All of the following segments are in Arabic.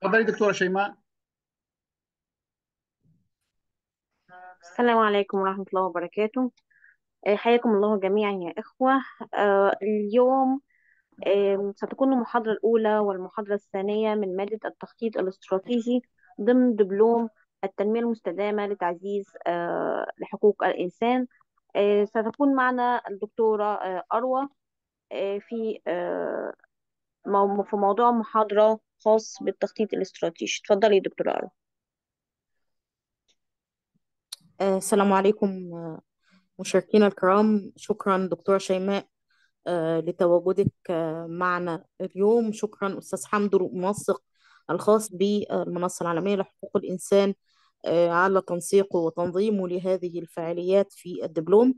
تفضلي دكتورة شيماء السلام عليكم ورحمة الله وبركاته آه، حياكم الله جميعا يا إخوة آه، اليوم ستكون المحاضرة الأولى والمحاضرة الثانية من مادة التخطيط الاستراتيجي ضمن دبلوم التنمية المستدامة لتعزيز آه، حقوق الإنسان ستكون معنا الدكتورة أروى في في موضوع محاضرة خاص بالتخطيط الاستراتيجي اتفضلي يا دكتورة أروى آه، السلام عليكم آه، مشاركينا الكرام شكرا دكتورة شيماء آه، لتواجدك معنا اليوم شكرا أستاذ حمدو منسق الخاص بالمنصة العالمية لحقوق الإنسان على تنسيقه وتنظيمه لهذه الفعاليات في الدبلوم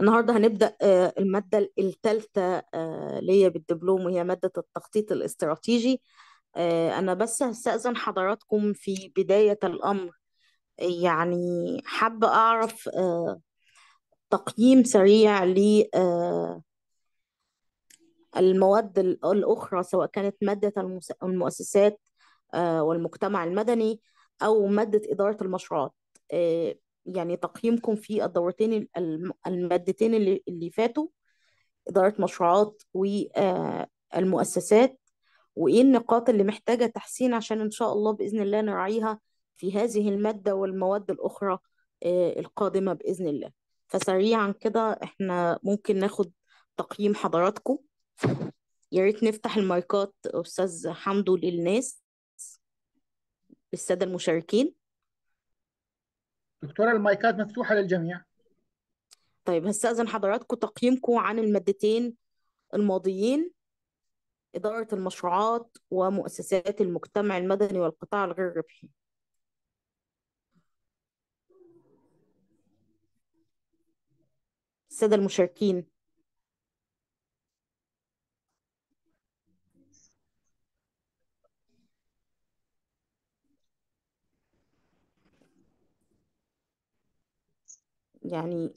النهارده هنبدا آه، الماده الثالثه آه، ليا بالدبلوم وهي ماده التخطيط الاستراتيجي آه، انا بس هستاذن حضراتكم في بدايه الامر يعني حابه اعرف تقييم سريع ل المواد الأخرى سواء كانت مادة المؤسسات والمجتمع المدني أو مادة إدارة المشروعات يعني تقييمكم في الدورتين المادتين اللي, اللي فاتوا إدارة مشروعات والمؤسسات آه، وإيه النقاط اللي محتاجة تحسين عشان إن شاء الله بإذن الله نراعيها في هذه المادة والمواد الأخرى آه، القادمة بإذن الله فسريعا كده إحنا ممكن ناخد تقييم حضراتكم يا ريت نفتح المايكات أستاذ حمدو للناس السادة المشاركين دكتورة المايكات مفتوحة للجميع طيب هستأذن حضراتكم تقييمكم عن المادتين الماضيين إدارة المشروعات ومؤسسات المجتمع المدني والقطاع الغير ربحي السادة المشاركين يعني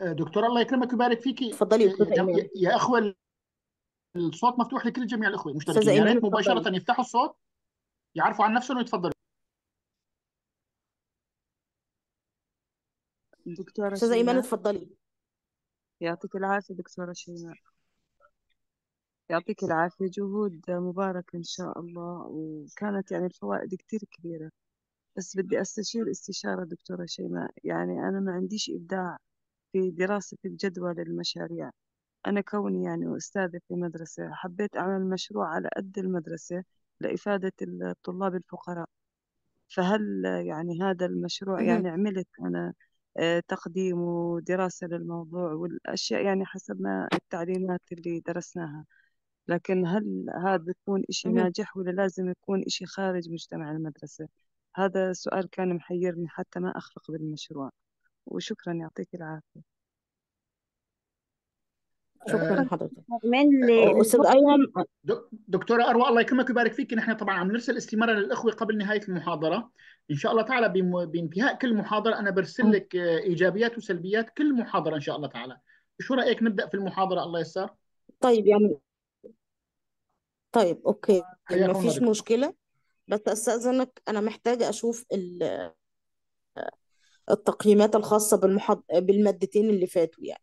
آه، دكتور الله يكرمك ويبارك فيكي تفضلي يا اخوه الصوت مفتوح لكل جميع الاخوه المشتركين يا ريت مباشره تفضلي. يفتحوا الصوت يعرفوا عن نفسهم ويتفضلوا دكتوره استاذه ايمان تفضلي يعطيك العافيه دكتوره شيماء يعطيك العافية جهود مباركة إن شاء الله وكانت يعني الفوائد كتير كبيرة بس بدي أستشير استشارة دكتورة شيماء يعني أنا ما عنديش إبداع في دراسة الجدوى للمشاريع أنا كوني يعني أستاذة في مدرسة حبيت أعمل مشروع على قد المدرسة لإفادة الطلاب الفقراء فهل يعني هذا المشروع يعني عملت أنا آه، تقديم ودراسة للموضوع والأشياء يعني حسب ما التعليمات اللي درسناها لكن هل هذا يكون إشي ناجح ولا لازم يكون إشي خارج مجتمع المدرسة هذا سؤال كان محيرني حتى ما أخفق بالمشروع وشكرا يعطيك العافية شكرا آه، حضرتك من دكتوره اروى الله يكرمك ويبارك فيك نحن طبعا عم نرسل استماره للاخوه قبل نهايه المحاضره ان شاء الله تعالى بانتهاء كل محاضره انا برسل لك آه، ايجابيات وسلبيات كل محاضره ان شاء الله تعالى شو رايك نبدا في المحاضره الله يسر طيب يعني طيب اوكي ما خلنا مفيش الله مشكلة بس استأذنك انا محتاجة اشوف ال- آه، التقييمات الخاصة بالمحض... بالمادتين اللي فاتوا يعني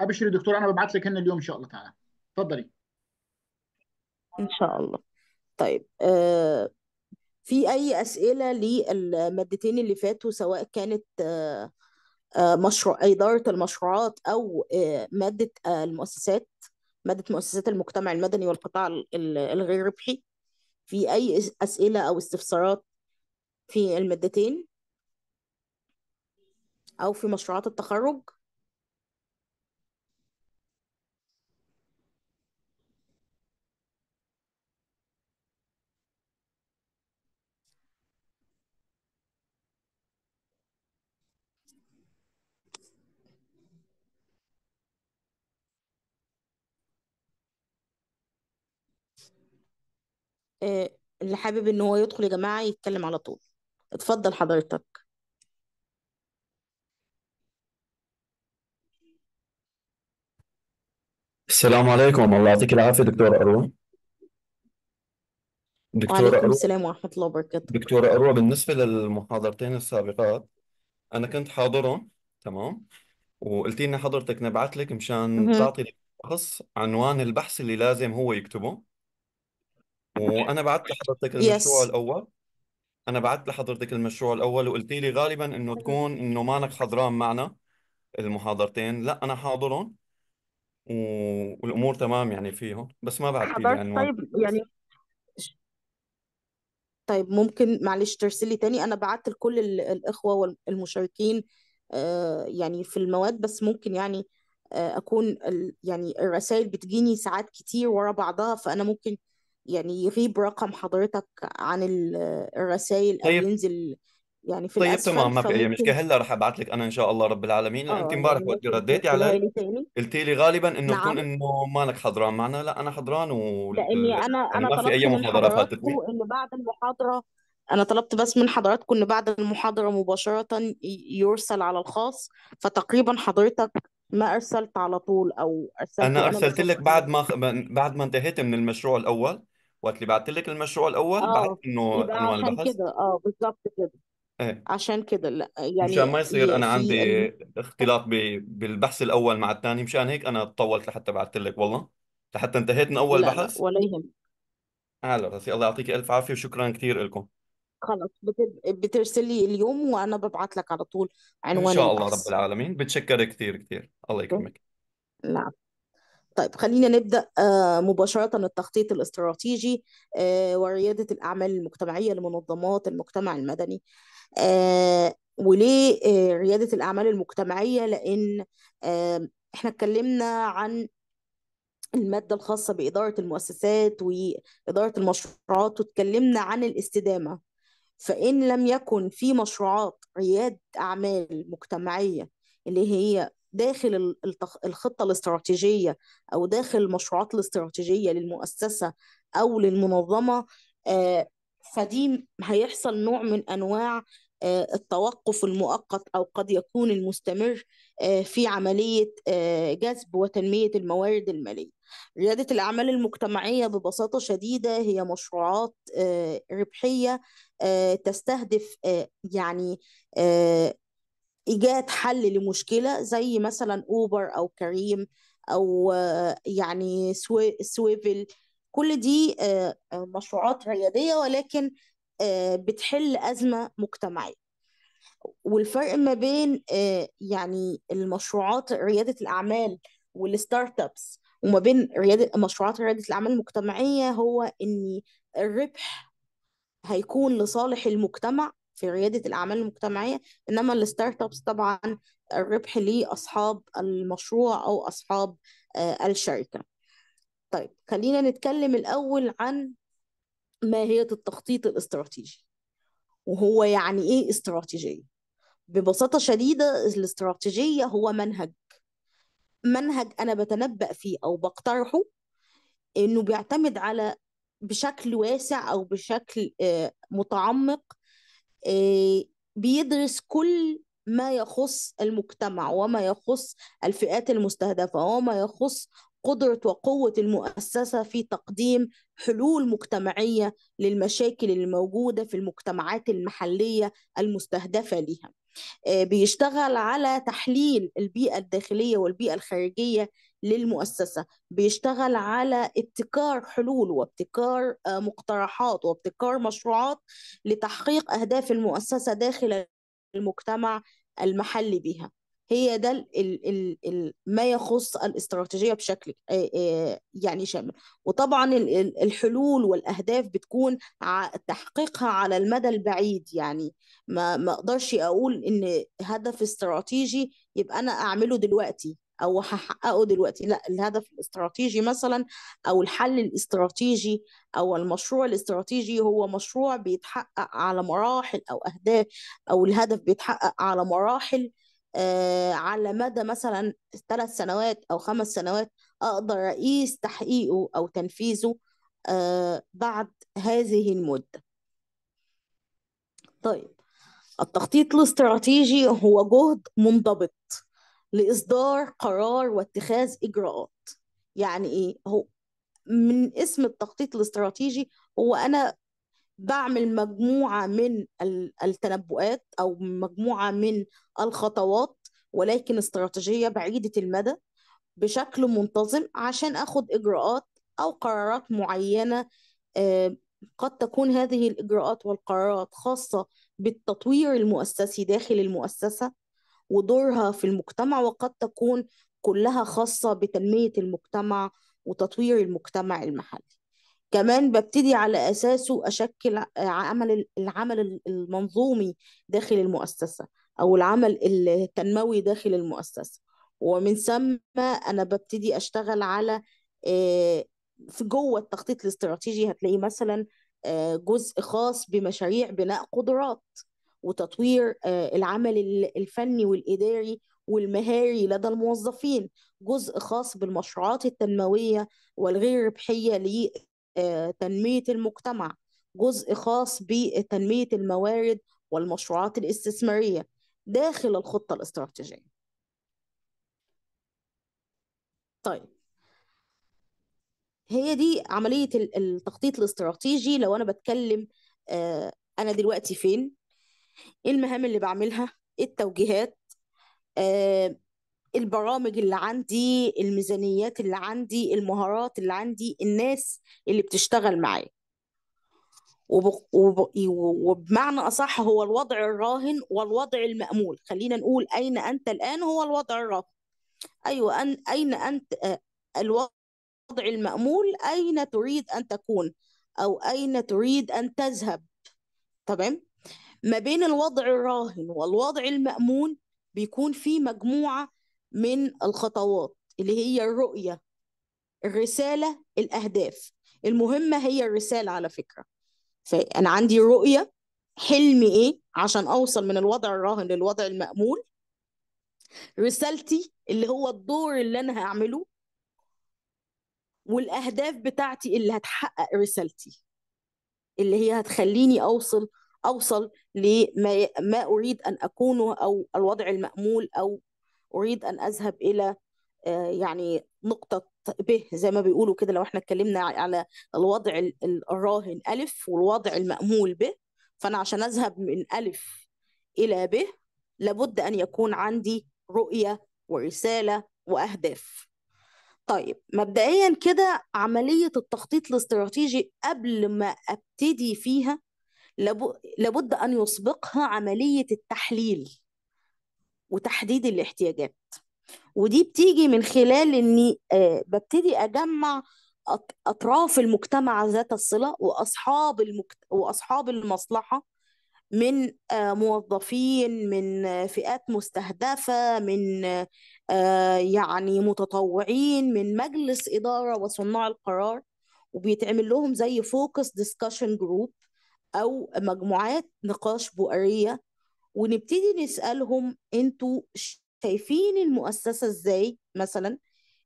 ابشري دكتور انا ببعث لك هنا اليوم ان شاء الله تعالى اتفضلي ان شاء الله طيب آه في اي أسئلة للمادتين اللي فاتوا سواء كانت آه, آه، مشروع إدارة المشروعات أو آه، مادة المؤسسات مادة مؤسسات المجتمع المدني والقطاع الغير ربحي في أي أسئلة أو استفسارات في المادتين أو في مشروعات التخرج اللي حابب ان هو يدخل يا جماعة يتكلم على طول اتفضل حضرتك السلام عليكم الله يعطيك العافية دكتورة أروى دكتورة وعليكم أروى السلام ورحمة الله وبركاته دكتورة أروى بالنسبة للمحاضرتين السابقات أنا كنت حاضرهم تمام وقلتي لنا حضرتك نبعث لك مشان تعطي الشخص عنوان البحث اللي لازم هو يكتبه وانا بعثت لحضرتك المشروع yes. الاول انا بعثت لحضرتك المشروع الاول وقلت لي غالبا انه أيوه. تكون انه مانك حضران معنا المحاضرتين لا انا حاضرهم والامور تمام يعني فيهم بس ما بعد لي حضرت يعني طيب يعني طيب ممكن معلش ترسلي تاني انا بعت لكل الإخوة والمشاركين آه، يعني في المواد بس ممكن يعني آه، أكون يعني الرسائل بتجيني ساعات كتير ورا بعضها فأنا ممكن يعني يغيب رقم حضرتك عن الرسائل أو طيب ينزل يعني في طيب الأسفل تمام ما في أي فممكن مشكلة هلا رح أبعث لك أنا إن شاء الله رب العالمين لأن آه، أنت امبارح يعني وقت ممكن رديتي علي لي تاني قلتي لي غالبا إنه نعم بكون إنه مالك حضران معنا لا أنا حضران و لأني أنا يعني أنا ما في طلبت أي من محاضرة فاتتني حضراتكم إن بعد المحاضرة أنا طلبت بس من حضراتكم إن بعد المحاضرة مباشرة يرسل على الخاص فتقريبا حضرتك ما أرسلت على طول أو أرسلت أنا وأنا أرسلت لك بعد ما بعد ما انتهيت من المشروع الأول وقت اللي بعت لك المشروع الاول آه، بعت انه يبقى عنوان عشان البحث كده اه بالظبط كده ايه عشان كده لا يعني مشان ما يصير انا في عندي ال- اختلاط ب... بالبحث الاول مع الثاني مشان هيك انا طولت لحتى بعت لك والله لحتى انتهيت من اول لا لا بحث ولا يهم على راسي الله يعطيك الف عافيه وشكرا كثير لكم خلاص بت- بترسل لي اليوم وانا ببعت لك على طول ان عنوان شاء الله رب العالمين بتشكرك كثير كثير الله يكرمك نعم طيب خلينا نبدأ آه، مباشرة التخطيط الاستراتيجي آه، وريادة الأعمال المجتمعية لمنظمات المجتمع المدني آه، وليه ريادة الأعمال المجتمعية لأن احنا اتكلمنا عن المادة الخاصة بإدارة المؤسسات وإدارة المشروعات واتكلمنا عن الاستدامة فإن لم يكن في مشروعات ريادة أعمال مجتمعية اللي هي داخل الخطه الاستراتيجيه او داخل المشروعات الاستراتيجيه للمؤسسه او للمنظمه آه، فدي هيحصل نوع من انواع آه، التوقف المؤقت او قد يكون المستمر آه، في عمليه جذب وتنميه الموارد الماليه رياده الاعمال المجتمعيه ببساطه شديده هي مشروعات ربحيه تستهدف يعني ايجاد حل لمشكله زي مثلا اوبر او كريم او آه، يعني سويفل كل دي آه، آه، مشروعات رياديه ولكن بتحل ازمه مجتمعيه والفرق ما بين يعني المشروعات رياده الاعمال والستارت ابس وما بين ريادة مشروعات ريادة الأعمال المجتمعية هو إن الربح هيكون لصالح المجتمع في ريادة الأعمال المجتمعية إنما الستارت أبس طبعا الربح لأصحاب المشروع أو أصحاب آه، الشركة طيب خلينا نتكلم الأول عن ماهية التخطيط الاستراتيجي وهو يعني إيه استراتيجية ببساطة شديدة الاستراتيجية هو منهج منهج أنا بتنبأ فيه أو بقترحه إنه بيعتمد على بشكل واسع او بشكل آه، متعمق بيدرس كل ما يخص المجتمع وما يخص الفئات المستهدفه وما يخص قدره وقوه المؤسسه في تقديم حلول مجتمعيه للمشاكل الموجوده في المجتمعات المحليه المستهدفه ليها آه، بيشتغل على تحليل البيئه الداخليه والبيئه الخارجيه للمؤسسه بيشتغل على ابتكار حلول وابتكار آه، مقترحات وابتكار مشروعات لتحقيق اهداف المؤسسه داخل المجتمع المحلي بها هي ده الـ الـ الـ ما يخص الاستراتيجيه بشكل آه، آه، يعني شامل وطبعا الحلول والاهداف بتكون تحقيقها على المدى البعيد يعني ما ما اقدرش اقول ان هدف استراتيجي يبقى انا اعمله دلوقتي او هحققه دلوقتي لا الهدف الاستراتيجي مثلا او الحل الاستراتيجي او المشروع الاستراتيجي هو مشروع بيتحقق على مراحل او اهداف او الهدف بيتحقق على مراحل آه على مدى مثلا ثلاث سنوات او خمس سنوات اقدر اقيس تحقيقه او تنفيذه آه بعد هذه المده طيب التخطيط الاستراتيجي هو جهد منضبط لاصدار قرار واتخاذ اجراءات يعني ايه هو من اسم التخطيط الاستراتيجي هو انا بعمل مجموعه من التنبؤات او مجموعه من الخطوات ولكن استراتيجيه بعيده المدى بشكل منتظم عشان اخد اجراءات او قرارات معينه آه، قد تكون هذه الاجراءات والقرارات خاصه بالتطوير المؤسسي داخل المؤسسه ودورها في المجتمع وقد تكون كلها خاصة بتنمية المجتمع وتطوير المجتمع المحلي كمان ببتدي على أساسه أشكل عمل العمل المنظومي داخل المؤسسة أو العمل التنموي داخل المؤسسة ومن ثم أنا ببتدي أشتغل على آه، في جوه التخطيط الاستراتيجي هتلاقي مثلا آه، جزء خاص بمشاريع بناء قدرات وتطوير آه، العمل الفني والإداري والمهاري لدى الموظفين جزء خاص بالمشروعات التنموية والغير ربحية لتنمية آه، المجتمع جزء خاص بتنمية الموارد والمشروعات الاستثمارية داخل الخطة الاستراتيجية طيب هي دي عملية التخطيط الاستراتيجي لو أنا بتكلم آه، أنا دلوقتي فين ايه المهام اللي بعملها ايه التوجيهات آه البرامج اللي عندي الميزانيات اللي عندي المهارات اللي عندي الناس اللي بتشتغل معايا وب... وب... وبمعنى أصح هو الوضع الراهن والوضع المأمول خلينا نقول أين أنت الآن هو الوضع الراهن أيوة أن... أين أنت آه، الوضع المأمول أين تريد أن تكون أو أين تريد أن تذهب تمام ما بين الوضع الراهن والوضع المأمون بيكون في مجموعة من الخطوات اللي هي الرؤية الرسالة الأهداف المهمة هي الرسالة على فكرة فأنا عندي رؤية حلمي إيه عشان أوصل من الوضع الراهن للوضع المأمول رسالتي اللي هو الدور اللي أنا هعمله والأهداف بتاعتي اللي هتحقق رسالتي اللي هي هتخليني أوصل اوصل لما ما اريد ان اكونه او الوضع المامول او اريد ان اذهب الى آه، يعني نقطة به زي ما بيقولوا كده لو احنا اتكلمنا على الوضع الراهن ألف والوضع المأمول به فأنا عشان أذهب من ألف إلى به لابد أن يكون عندي رؤية ورسالة وأهداف طيب مبدئيا كده عملية التخطيط الاستراتيجي قبل ما أبتدي فيها لابد أن يسبقها عملية التحليل وتحديد الاحتياجات ودي بتيجي من خلال اني آه، ببتدي اجمع اطراف المجتمع ذات الصله واصحاب المكت... واصحاب المصلحه من آه، موظفين من آه، فئات مستهدفه من يعني متطوعين من مجلس اداره وصناع القرار وبيتعمل لهم زي فوكس ديسكشن جروب أو مجموعات نقاش بؤرية ونبتدي نسألهم انتوا شايفين المؤسسة ازاي مثلا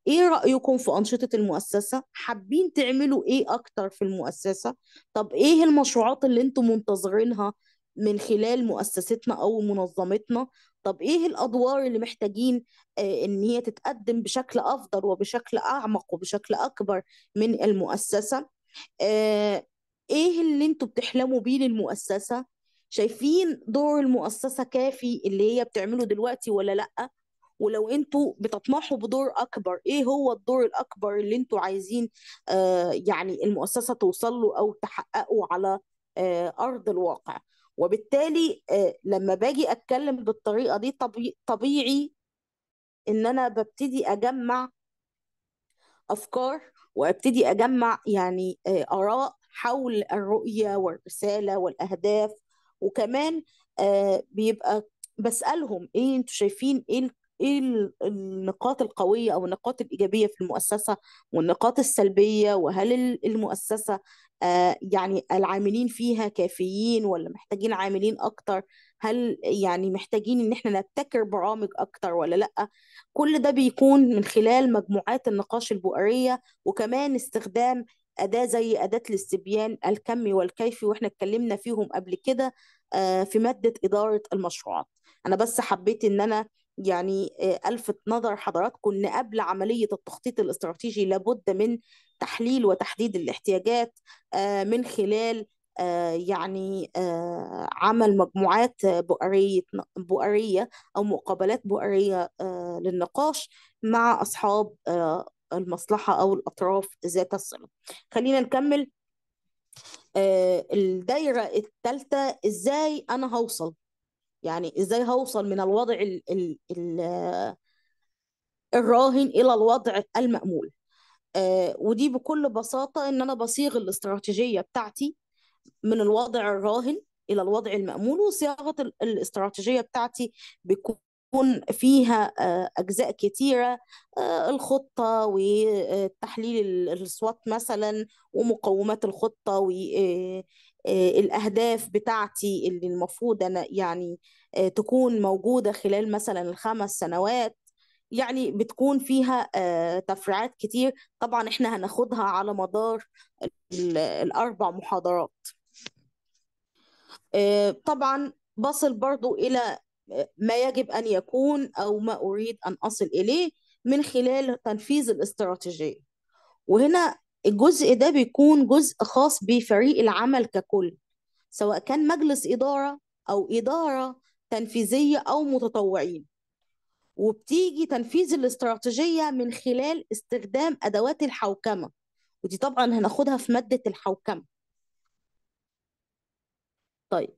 ايه رأيكم في أنشطة المؤسسة حابين تعملوا ايه أكتر في المؤسسة طب ايه المشروعات اللي انتوا منتظرينها من خلال مؤسستنا أو منظمتنا طب ايه الادوار اللي محتاجين آه، ان هي تتقدم بشكل افضل وبشكل اعمق وبشكل اكبر من المؤسسه آه، ايه اللي انتوا بتحلموا بيه للمؤسسه شايفين دور المؤسسه كافي اللي هي بتعمله دلوقتي ولا لا ولو انتوا بتطمحوا بدور اكبر ايه هو الدور الاكبر اللي انتوا عايزين آه، يعني المؤسسه توصل له او تحققه على آه، ارض الواقع وبالتالي آه، لما باجي اتكلم بالطريقه دي طبيعي ان انا ببتدي اجمع افكار وابتدي اجمع يعني اراء حول الرؤية والرسالة والأهداف وكمان آه، بيبقى بسألهم إيه أنتوا شايفين إيه ايه النقاط القويه او النقاط الايجابيه في المؤسسه والنقاط السلبيه وهل المؤسسه آه، يعني العاملين فيها كافيين ولا محتاجين عاملين اكتر هل يعني محتاجين ان احنا نبتكر برامج اكتر ولا لا كل ده بيكون من خلال مجموعات النقاش البؤريه وكمان استخدام أداة زي أداة الاستبيان الكمي والكيفي وإحنا اتكلمنا فيهم قبل كده آه، في مادة إدارة المشروعات أنا بس حبيت إن أنا يعني آه، ألفت نظر حضراتكم إن قبل عملية التخطيط الاستراتيجي لابد من تحليل وتحديد الاحتياجات آه، من خلال يعني عمل مجموعات بؤرية بؤرية أو مقابلات بؤرية للنقاش مع أصحاب المصلحة أو الأطراف ذات الصلة خلينا نكمل آه، الدايرة الثالثة إزاي أنا هوصل يعني إزاي هوصل من الوضع الـ الـ الـ آه، الراهن إلى الوضع المأمول آه، ودي بكل بساطة إن أنا بصيغ الاستراتيجية بتاعتي من الوضع الراهن إلى الوضع المأمول وصياغة الاستراتيجية بتاعتي بيكون يكون فيها آه، أجزاء كتيرة آه، الخطة وتحليل آه، الأصوات مثلا ومقومات الخطة والأهداف بتاعتي اللي المفروض أنا يعني تكون موجودة خلال مثلا الخمس سنوات يعني بتكون فيها تفريعات كتير طبعا احنا هناخدها على مدار الأربع محاضرات طبعا بصل برضو إلى ما يجب أن يكون أو ما أريد أن أصل إليه من خلال تنفيذ الاستراتيجية وهنا الجزء ده بيكون جزء خاص بفريق العمل ككل سواء كان مجلس إدارة أو إدارة تنفيذية أو متطوعين وبتيجي تنفيذ الاستراتيجية من خلال استخدام أدوات الحوكمة ودي طبعا هناخدها في مادة الحوكمة طيب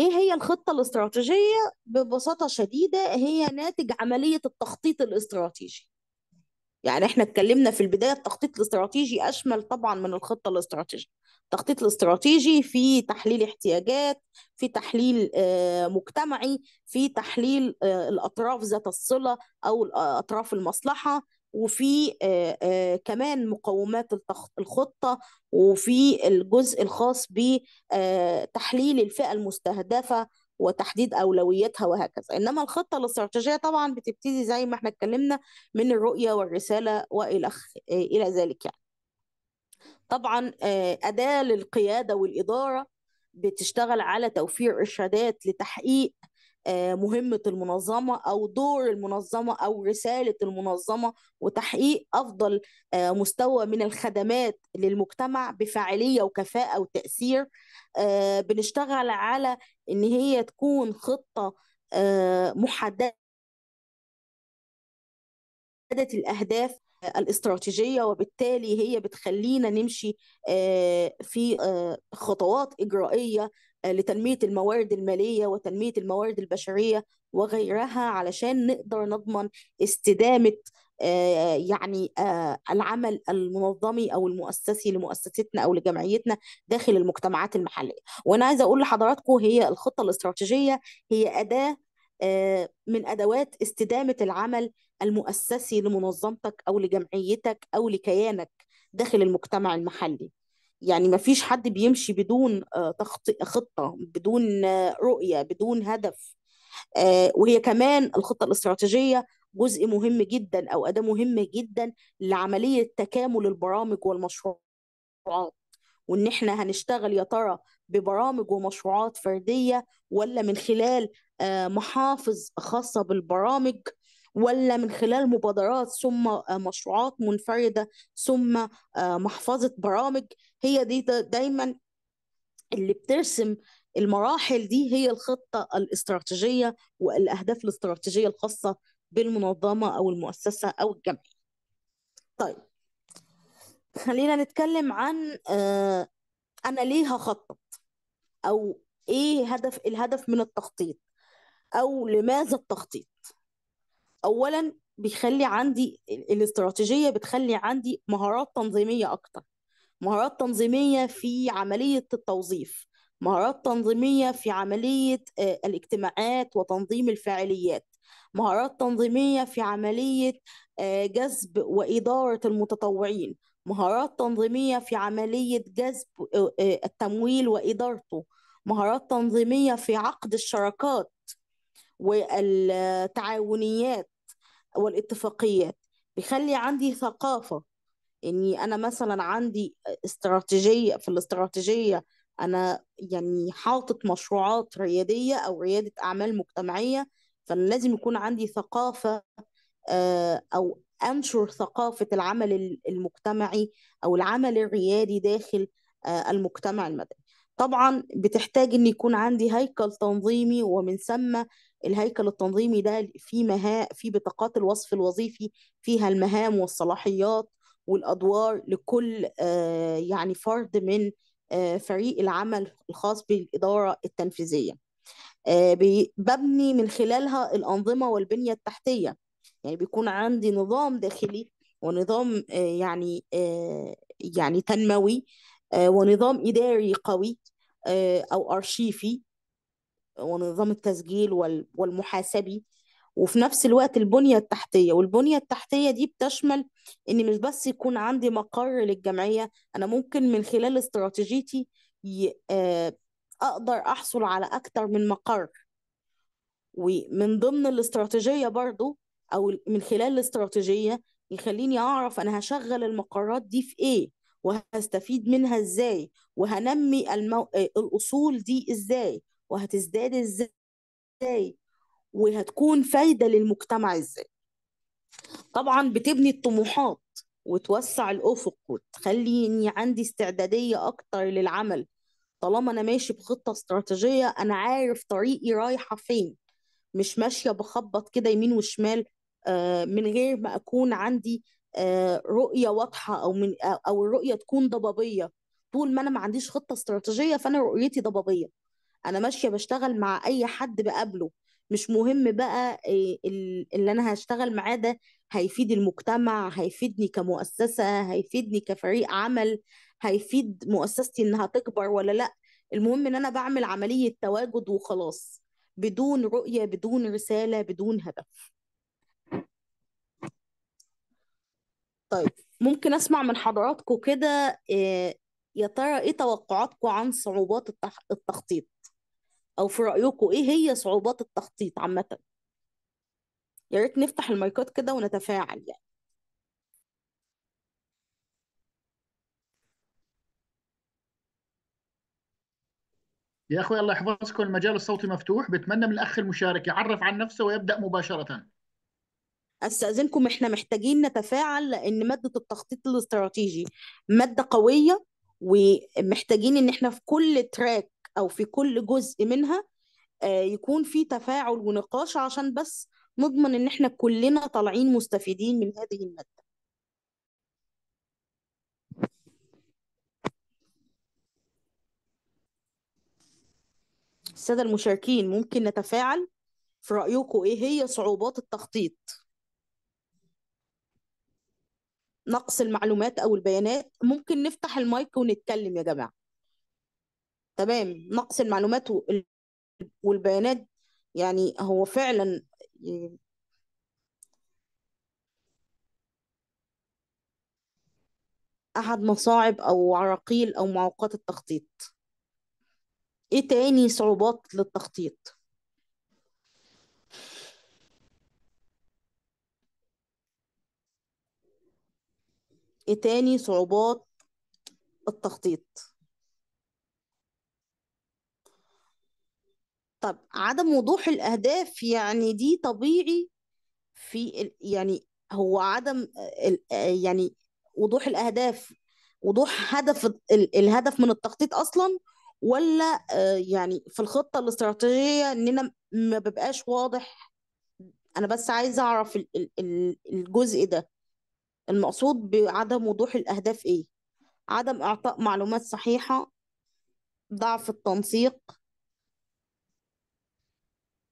ايه هي الخطه الاستراتيجيه ببساطه شديده هي ناتج عمليه التخطيط الاستراتيجي يعني احنا اتكلمنا في البدايه التخطيط الاستراتيجي اشمل طبعا من الخطه الاستراتيجيه التخطيط الاستراتيجي في تحليل احتياجات في تحليل آه، مجتمعي في تحليل آه، الاطراف ذات الصله او اطراف المصلحه وفي آه، آه، كمان مقومات الخطة وفي الجزء الخاص بتحليل آه، الفئة المستهدفة وتحديد أولوياتها وهكذا إنما الخطة الاستراتيجية طبعا بتبتدي زي ما احنا اتكلمنا من الرؤية والرسالة وإلى إلى ذلك يعني طبعا أداة للقيادة والإدارة بتشتغل على توفير إرشادات لتحقيق آه، مهمة المنظمة أو دور المنظمة أو رسالة المنظمة وتحقيق أفضل آه، مستوى من الخدمات للمجتمع بفاعلية وكفاءة وتأثير آه، بنشتغل على إن هي تكون خطة محددة الأهداف الاستراتيجية وبالتالي هي بتخلينا نمشي في خطوات إجرائية آه، لتنمية الموارد المالية وتنمية الموارد البشرية وغيرها علشان نقدر نضمن استدامة آه، يعني آه، العمل المنظمي او المؤسسي لمؤسستنا او لجمعيتنا داخل المجتمعات المحليه وانا عايزه اقول لحضراتكم هي الخطه الاستراتيجيه هي اداه من ادوات استدامه العمل المؤسسي لمنظمتك او لجمعيتك او لكيانك داخل المجتمع المحلي يعني ما فيش حد بيمشي بدون آه، خطة بدون آه، رؤية بدون هدف آه، وهي كمان الخطة الاستراتيجية جزء مهم جدا أو أداة مهمة جدا لعملية تكامل البرامج والمشروعات وإن إحنا هنشتغل يا ترى ببرامج ومشروعات فردية ولا من خلال محافظ خاصة بالبرامج ولا من خلال مبادرات ثم آه، مشروعات منفرده ثم آه، محفظه برامج هي دي دايما اللي بترسم المراحل دي هي الخطه الاستراتيجيه والاهداف الاستراتيجيه الخاصه بالمنظمه او المؤسسه او الجمعيه. طيب خلينا نتكلم عن آه، انا ليه هخطط او ايه هدف الهدف من التخطيط او لماذا التخطيط اولا بيخلي عندي الاستراتيجيه بتخلي عندي مهارات تنظيميه اكتر مهارات تنظيميه في عمليه التوظيف مهارات تنظيميه في عمليه آه، الاجتماعات وتنظيم الفاعليات مهارات تنظيميه في عمليه آه، جذب واداره المتطوعين مهارات تنظيميه في عمليه جذب آه، التمويل وادارته مهارات تنظيميه في عقد الشراكات والتعاونيات والاتفاقيات بيخلي عندي ثقافة اني انا مثلا عندي استراتيجية في الاستراتيجية انا يعني حاطط مشروعات ريادية او ريادة اعمال مجتمعية فانا لازم يكون عندي ثقافة آه، او انشر ثقافة العمل المجتمعي او العمل الريادي داخل آه، المجتمع المدني طبعا بتحتاج ان يكون عندي هيكل تنظيمي ومن ثم الهيكل التنظيمي ده فيه مها في بطاقات الوصف الوظيفي فيها المهام والصلاحيات والادوار لكل آه، يعني فرد من آه، فريق العمل الخاص بالاداره التنفيذيه آه، ببني من خلالها الانظمه والبنيه التحتيه يعني بيكون عندي نظام داخلي ونظام يعني يعني تنموي ونظام اداري قوي او ارشيفي ونظام التسجيل والمحاسبي وفي نفس الوقت البنية التحتية والبنية التحتية دي بتشمل إن مش بس يكون عندي مقر للجمعية أنا ممكن من خلال استراتيجيتي آه، أقدر أحصل على أكتر من مقر ومن ضمن الاستراتيجية برضو أو من خلال الاستراتيجية يخليني أعرف أنا هشغل المقرات دي في إيه وهستفيد منها إزاي وهنمي المو... آه، الأصول دي إزاي وهتزداد ازاي وهتكون فايده للمجتمع ازاي طبعا بتبني الطموحات وتوسع الافق وتخلي اني عندي استعداديه اكتر للعمل طالما انا ماشي بخطه استراتيجيه انا عارف طريقي رايحه فين مش ماشيه بخبط كده يمين وشمال آه، من غير ما اكون عندي آه، رؤيه واضحه او من او الرؤيه تكون ضبابيه طول ما انا ما عنديش خطه استراتيجيه فانا رؤيتي ضبابيه انا ماشيه بشتغل مع اي حد بقابله مش مهم بقى آه، اللي انا هشتغل معاه ده هيفيد المجتمع هيفيدني كمؤسسه هيفيدني كفريق عمل هيفيد مؤسستي انها تكبر ولا لا المهم ان انا بعمل عمليه تواجد وخلاص بدون رؤيه بدون رساله بدون هدف طيب ممكن اسمع من حضراتكم كده آه، يا ترى ايه توقعاتكم عن صعوبات التخطيط او في رايكم ايه هي صعوبات التخطيط عامه يا ريت نفتح المايكات كده ونتفاعل يعني يا اخوي الله يحفظكم المجال الصوتي مفتوح بتمنى من الاخ المشارك يعرف عن نفسه ويبدا مباشره استاذنكم احنا محتاجين نتفاعل لان ماده التخطيط الاستراتيجي ماده قويه ومحتاجين ان احنا في كل تراك او في كل جزء منها آه، يكون في تفاعل ونقاش عشان بس نضمن ان احنا كلنا طالعين مستفيدين من هذه الماده الساده المشاركين ممكن نتفاعل في رايكم ايه هي صعوبات التخطيط نقص المعلومات او البيانات ممكن نفتح المايك ونتكلم يا جماعه تمام نقص المعلومات والبيانات يعني هو فعلا أحد مصاعب أو عراقيل أو معوقات التخطيط إيه تاني صعوبات للتخطيط؟ إيه تاني صعوبات التخطيط؟ طب عدم وضوح الأهداف يعني دي طبيعي في يعني هو عدم يعني وضوح الأهداف وضوح هدف الهدف من التخطيط أصلا ولا آه، يعني في الخطة الاستراتيجية إننا ما ببقاش واضح أنا بس عايزة أعرف الجزء ده المقصود بعدم وضوح الأهداف إيه؟ عدم إعطاء معلومات صحيحة ضعف التنسيق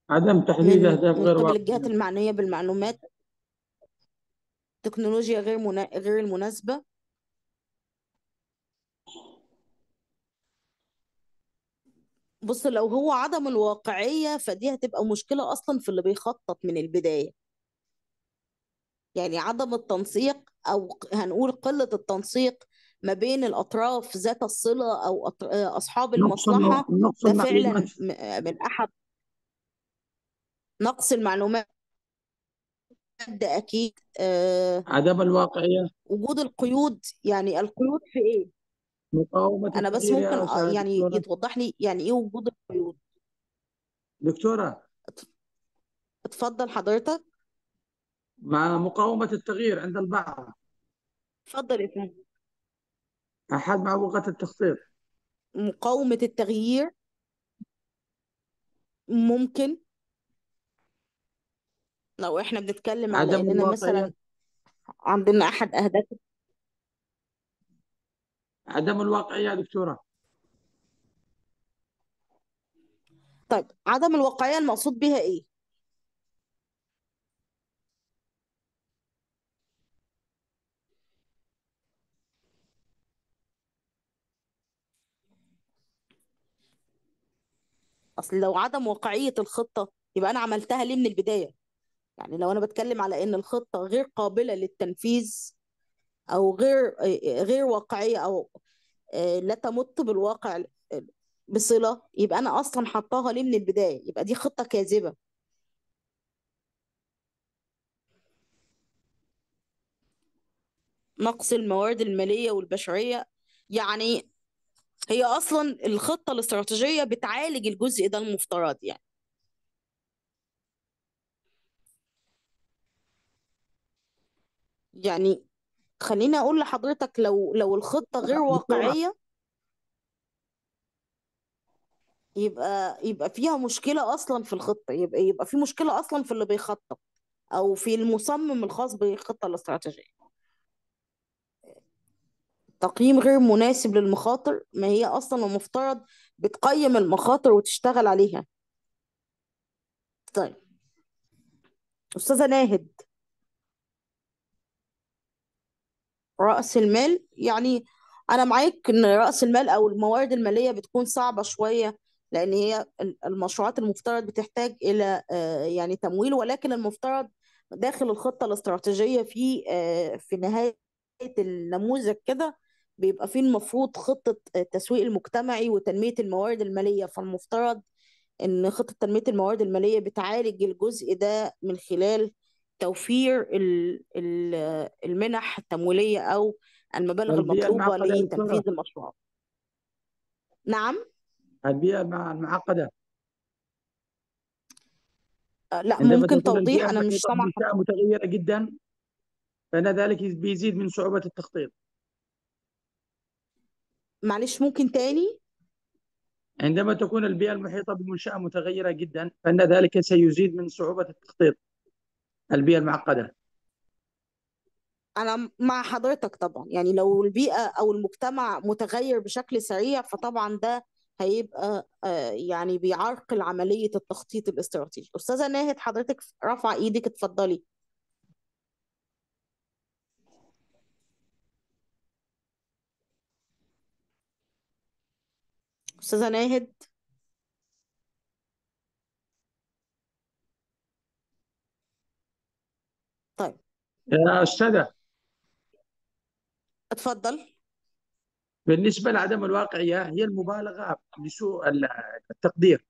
عدم تحديد يعني أهداف غير قبل واضحة الجهات المعنية بالمعلومات تكنولوجيا غير منا... غير المناسبة بص لو هو عدم الواقعية فدي هتبقى مشكلة أصلا في اللي بيخطط من البداية يعني عدم التنسيق أو هنقول قلة التنسيق ما بين الأطراف ذات الصلة أو أصحاب نقص المصلحة نقص ده فعلا من أحد نقص المعلومات ده أكيد آه عدم الواقعية وجود القيود يعني القيود في إيه؟ مقاومة أنا بس ممكن آه، يعني دكتورة يتوضح لي يعني إيه وجود القيود دكتورة اتفضل حضرتك مع مقاومة التغيير عند البعض اتفضل يا فندم أحد معوقات التخطيط مقاومة التغيير ممكن لو احنا بنتكلم على عدم اننا الواقعية مثلا عندنا احد اهداف عدم الواقعية يا دكتورة طيب عدم الواقعية المقصود بها ايه؟ اصل لو عدم واقعية الخطة يبقى انا عملتها ليه من البداية؟ يعني لو انا بتكلم على ان الخطه غير قابله للتنفيذ او غير غير واقعيه او آه، لا تمت بالواقع آه، بصله يبقى انا اصلا حطاها ليه من البدايه يبقى دي خطه كاذبه نقص الموارد الماليه والبشريه يعني هي اصلا الخطه الاستراتيجيه بتعالج الجزء ده المفترض يعني يعني خليني اقول لحضرتك لو لو الخطة غير واقعية يبقى يبقى فيها مشكلة اصلا في الخطة يبقى يبقى في مشكلة اصلا في اللي بيخطط او في المصمم الخاص بالخطة الاستراتيجية تقييم غير مناسب للمخاطر ما هي اصلا المفترض بتقيم المخاطر وتشتغل عليها طيب استاذة ناهد رأس المال يعني أنا معاك إن رأس المال أو الموارد المالية بتكون صعبة شوية لأن هي المشروعات المفترض بتحتاج إلى آه، يعني تمويل ولكن المفترض داخل الخطة الاستراتيجية في آه، في نهاية النموذج كده بيبقى فيه المفروض خطة التسويق آه، المجتمعي وتنمية الموارد المالية فالمفترض إن خطة تنمية الموارد المالية بتعالج الجزء ده من خلال توفير المنح التمويلية أو المبالغ المطلوبة لتنفيذ المشروع نعم البيئة المعقدة آه، لا ممكن توضيح أنا مش سامعة متغيرة جدا فإن ذلك بيزيد من صعوبة التخطيط معلش ممكن تاني عندما تكون البيئة المحيطة بالمنشأة متغيرة جدا فإن ذلك سيزيد من صعوبة التخطيط البيئه المعقده انا مع حضرتك طبعا يعني لو البيئه او المجتمع متغير بشكل سريع فطبعا ده هيبقى آه، يعني بيعرقل عمليه التخطيط الاستراتيجي استاذه ناهد حضرتك رفع ايدك اتفضلي استاذه ناهد طيب يا أستاذة اتفضل بالنسبة لعدم الواقعية هي المبالغة لسوء التقدير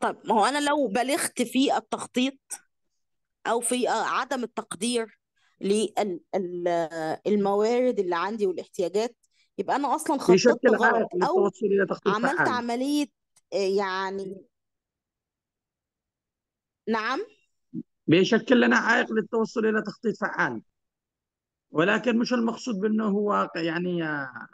طيب ما هو أنا لو بلغت في التخطيط أو في عدم التقدير للموارد اللي عندي والاحتياجات يبقى أنا أصلا خططت غلط أو عملت عملية آه، يعني نعم بيشكل لنا عائق للتوصل إلى تخطيط فعال ولكن مش المقصود بأنه هو واقع يعني آه،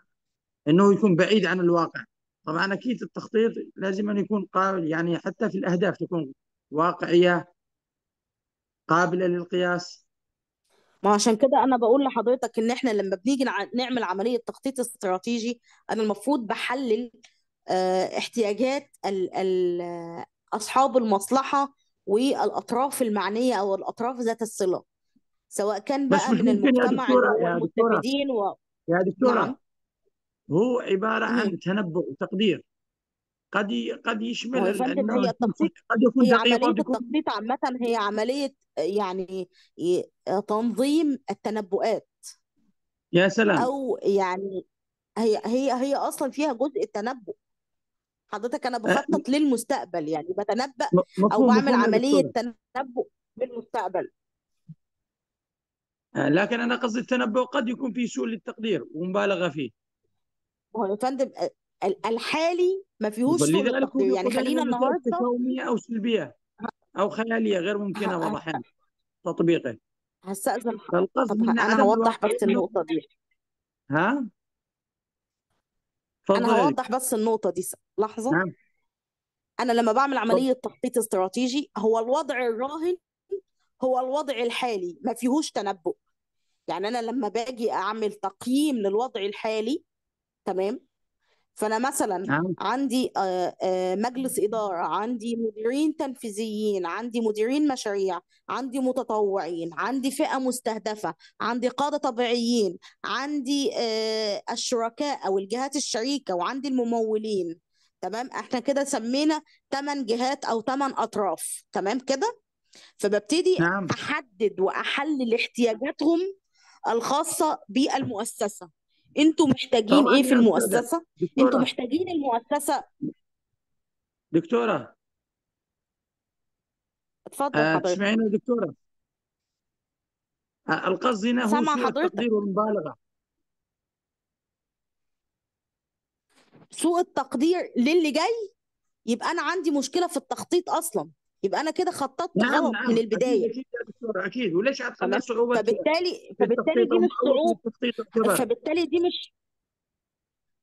أنه يكون بعيد عن الواقع طبعا أكيد التخطيط لازم أن يكون قابل يعني حتى في الأهداف تكون واقعية قابلة للقياس ما عشان كده انا بقول لحضرتك ان احنا لما بنيجي نعمل عمليه تخطيط استراتيجي انا المفروض بحلل آه، احتياجات ال ال آه، اصحاب المصلحه والاطراف المعنيه او الاطراف ذات الصله سواء كان بقى من المجتمع والمستفيدين و... يا دكتوره نعم. هو عباره عن تنبؤ وتقدير قد قد يشمل هي التخطيط قد يكون هي عمليه التخطيط عامه هي عمليه يعني تنظيم التنبؤات يا سلام او يعني هي هي هي اصلا فيها جزء التنبؤ حضرتك انا أه، بخطط للمستقبل يعني بتنبأ او بعمل عملية تنبؤ بالمستقبل أه، لكن أنا قصدي التنبؤ قد يكون فيه سوء للتقدير ومبالغة فيه هو يا فندم الحالي ما فيهوش سوء للتقدير يعني خلينا النهارده كوميه أو سلبية أو خيالية غير ممكنة ه- تطبيقه هستأذن حضرتك. انا هوضح بس النقطة دي ها انا هوضح بس النقطه دي لحظه نعم انا لما بعمل عمليه تخطيط استراتيجي هو الوضع الراهن هو الوضع الحالي ما فيهوش تنبؤ يعني انا لما باجي اعمل تقييم للوضع الحالي تمام فانا مثلا نعم. عندي آه، آه، مجلس اداره عندي مديرين تنفيذيين عندي مديرين مشاريع عندي متطوعين عندي فئه مستهدفه عندي قاده طبيعيين عندي آه، الشركاء او الجهات الشريكه وعندي الممولين تمام احنا كده سمينا 8 جهات او 8 اطراف تمام كده فببتدي نعم. احدد واحلل احتياجاتهم الخاصه بالمؤسسه انتوا محتاجين ايه في المؤسسة انتوا محتاجين المؤسسة دكتورة اتفضل آه حضرتك اسمعيني يا دكتورة آه القصد هنا هو سمع سوء حضرتك التقدير والمبالغة سوء التقدير للي جاي يبقى انا عندي مشكلة في التخطيط اصلا يبقى انا كده خططت نعم غلط نعم من البدايه اكيد اكيد, أكيد. وليش هتخلي صعوبه فبالتالي فبالتالي دي مش صعوبه فبالتالي دي مش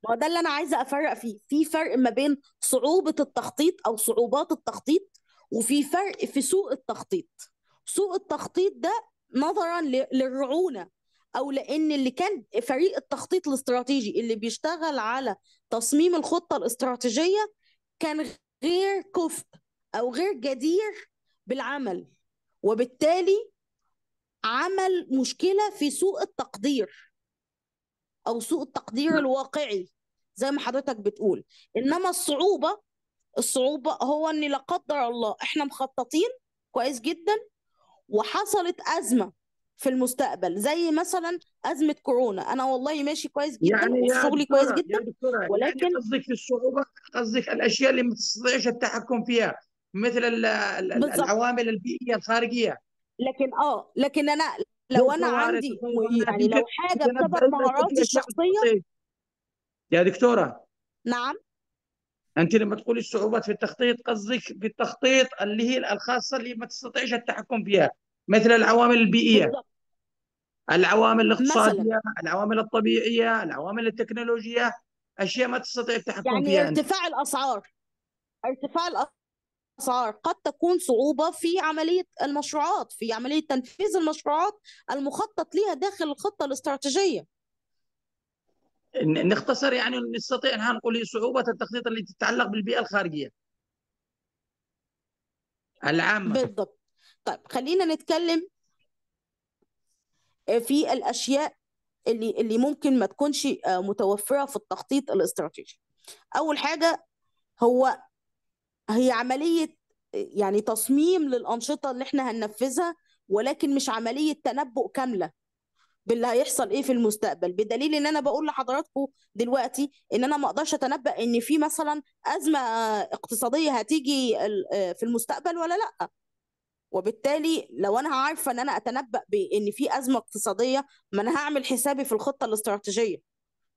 ما ده اللي انا عايزه افرق فيه في فرق ما بين صعوبه التخطيط او صعوبات التخطيط وفي فرق في سوء التخطيط سوء التخطيط ده نظرا للرعونه او لان اللي كان فريق التخطيط الاستراتيجي اللي بيشتغل على تصميم الخطه الاستراتيجيه كان غير كفء او غير جدير بالعمل وبالتالي عمل مشكله في سوء التقدير او سوء التقدير نعم. الواقعي زي ما حضرتك بتقول انما الصعوبه الصعوبه هو ان لا قدر الله احنا مخططين كويس جدا وحصلت ازمه في المستقبل زي مثلا ازمه كورونا انا والله ماشي كويس جدا يعني وشغلي كويس جدا يعني ولكن قصدك الصعوبه قصدك الاشياء اللي ما تستطيعش التحكم فيها مثل العوامل البيئيه الخارجيه لكن اه لكن انا لو انا عندي يعني لو حاجه بسبب مهاراتي الشخصيه يا دكتوره نعم انت لما تقولي الصعوبات في التخطيط قصدك في التخطيط اللي هي الخاصه اللي ما تستطيعش التحكم فيها مثل العوامل البيئيه بالضبط. العوامل الاقتصاديه مثلاً. العوامل الطبيعيه العوامل التكنولوجيه اشياء ما تستطيع التحكم يعني فيها يعني ارتفاع الاسعار ارتفاع الاسعار الأسعار قد تكون صعوبة في عملية المشروعات في عملية تنفيذ المشروعات المخطط لها داخل الخطة الاستراتيجية نختصر يعني نستطيع أن نقول صعوبة التخطيط اللي تتعلق بالبيئة الخارجية العامة بالضبط طيب خلينا نتكلم في الأشياء اللي اللي ممكن ما تكونش متوفرة في التخطيط الاستراتيجي أول حاجة هو هي عملية يعني تصميم للأنشطة اللي احنا هننفذها ولكن مش عملية تنبؤ كاملة باللي هيحصل ايه في المستقبل بدليل ان انا بقول لحضراتكم دلوقتي ان انا ما اقدرش اتنبأ ان في مثلا ازمة اقتصادية هتيجي في المستقبل ولا لا وبالتالي لو انا عارفة ان انا اتنبأ بان في ازمة اقتصادية ما انا هعمل حسابي في الخطة الاستراتيجية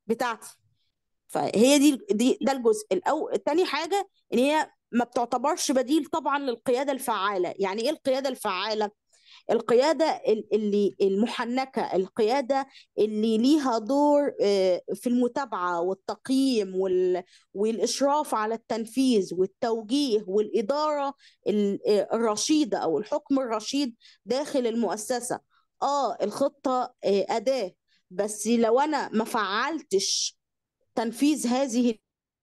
بتاعتي فهي دي دي ده الجزء الاول تاني حاجة ان هي ما بتعتبرش بديل طبعا للقياده الفعاله يعني ايه القياده الفعاله القياده اللي المحنكه القياده اللي ليها دور آه، في المتابعه والتقييم والاشراف على التنفيذ والتوجيه والاداره آه، الرشيده او الحكم الرشيد داخل المؤسسه اه الخطه آه، اداه بس لو انا ما فعلتش تنفيذ هذه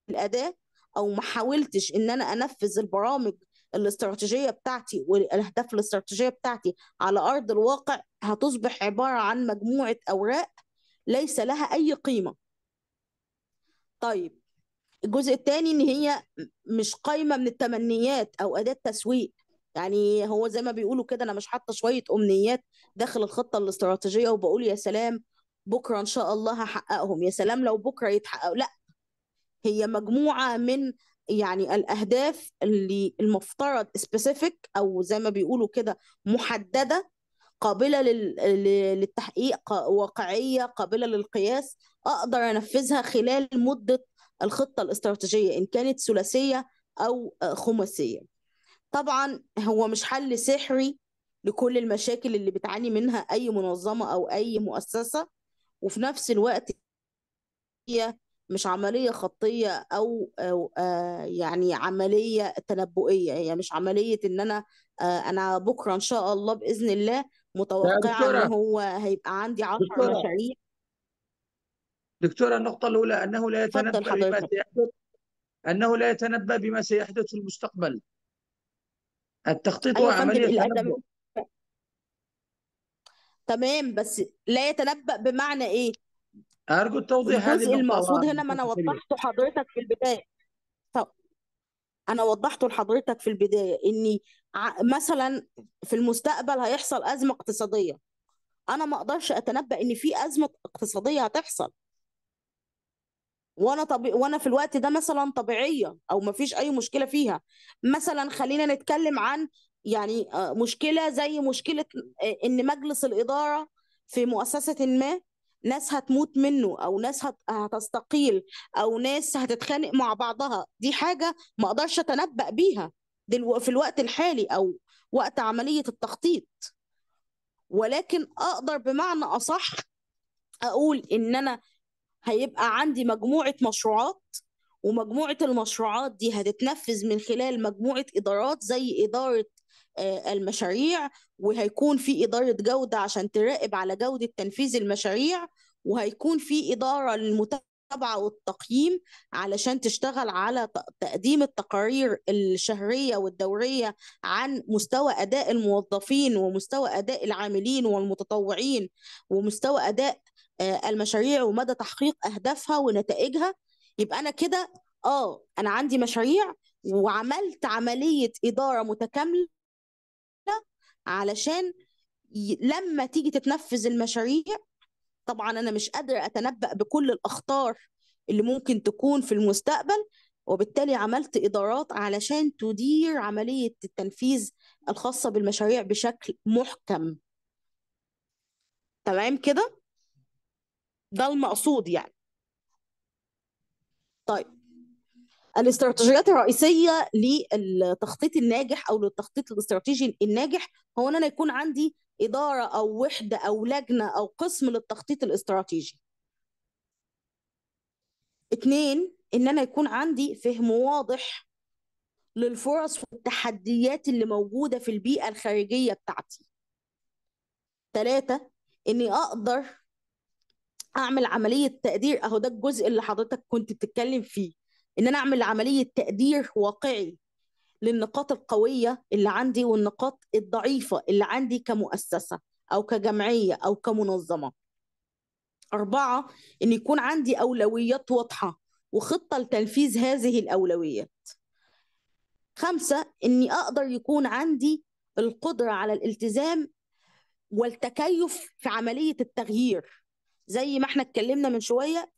الاداه او ما حاولتش ان انا انفذ البرامج الاستراتيجيه بتاعتي والاهداف الاستراتيجيه بتاعتي على ارض الواقع هتصبح عباره عن مجموعه اوراق ليس لها اي قيمه طيب الجزء الثاني ان هي مش قايمه من التمنيات او اداه تسويق يعني هو زي ما بيقولوا كده انا مش حاطه شويه امنيات داخل الخطه الاستراتيجيه وبقول يا سلام بكره ان شاء الله هحققهم يا سلام لو بكره يتحققوا لا هي مجموعه من يعني الاهداف اللي المفترض سبيسيفيك او زي ما بيقولوا كده محدده قابله للتحقيق واقعيه قابله للقياس اقدر انفذها خلال مده الخطه الاستراتيجيه ان كانت ثلاثيه او خماسيه طبعا هو مش حل سحري لكل المشاكل اللي بتعاني منها اي منظمه او اي مؤسسه وفي نفس الوقت هي مش عملية خطية أو, أو آه، يعني عملية تنبؤية هي مش عملية إن أنا آه، أنا بكرة إن شاء الله بإذن الله متوقعة إن هو هيبقى عندي 10 دكتورة مشاريع دكتورة النقطة الأولى أنه لا يتنبأ بما حضرتك سيحدث أنه لا يتنبأ بما سيحدث في المستقبل التخطيط هو أيوة، عملية تنبؤ تمام بس لا يتنبأ بمعنى إيه؟ أرجو التوضيح الجزء هذه المقصود هنا ما أنا وضحته حضرتك في البداية طب أنا وضحته لحضرتك في البداية إن مثلا في المستقبل هيحصل أزمة اقتصادية أنا ما أقدرش أتنبأ إن في أزمة اقتصادية هتحصل وانا طب... وانا في الوقت ده مثلا طبيعيه او ما فيش اي مشكله فيها مثلا خلينا نتكلم عن يعني آه، مشكله زي مشكله آه، ان مجلس الاداره في مؤسسه ما ناس هتموت منه او ناس هتستقيل او ناس هتتخانق مع بعضها دي حاجه ما اقدرش اتنبأ بيها في الوقت الحالي او وقت عمليه التخطيط ولكن اقدر بمعنى اصح اقول ان انا هيبقى عندي مجموعه مشروعات ومجموعه المشروعات دي هتتنفذ من خلال مجموعه ادارات زي اداره آه، المشاريع وهيكون في إدارة جودة عشان تراقب على جودة تنفيذ المشاريع وهيكون في إدارة للمتابعة والتقييم علشان تشتغل على تقديم التقارير الشهرية والدورية عن مستوى أداء الموظفين ومستوى أداء العاملين والمتطوعين ومستوى أداء آه، المشاريع ومدى تحقيق أهدافها ونتائجها يبقى أنا كده آه أنا عندي مشاريع وعملت عملية إدارة متكاملة علشان ي... لما تيجي تتنفذ المشاريع طبعا انا مش قادره اتنبأ بكل الاخطار اللي ممكن تكون في المستقبل وبالتالي عملت ادارات علشان تدير عمليه التنفيذ الخاصه بالمشاريع بشكل محكم تمام كده ده المقصود يعني طيب الاستراتيجيات الرئيسيه للتخطيط الناجح او للتخطيط الاستراتيجي الناجح هو ان انا يكون عندي اداره او وحده او لجنه او قسم للتخطيط الاستراتيجي اتنين ان انا يكون عندي فهم واضح للفرص والتحديات اللي موجوده في البيئه الخارجيه بتاعتي ثلاثه اني اقدر اعمل عمليه تقدير اهو ده الجزء اللي حضرتك كنت بتتكلم فيه ان انا اعمل عمليه تقدير واقعي للنقاط القويه اللي عندي والنقاط الضعيفه اللي عندي كمؤسسه او كجمعيه او كمنظمه اربعه ان يكون عندي اولويات واضحه وخطه لتنفيذ هذه الاولويات خمسه اني اقدر يكون عندي القدره على الالتزام والتكيف في عمليه التغيير زي ما احنا اتكلمنا من شويه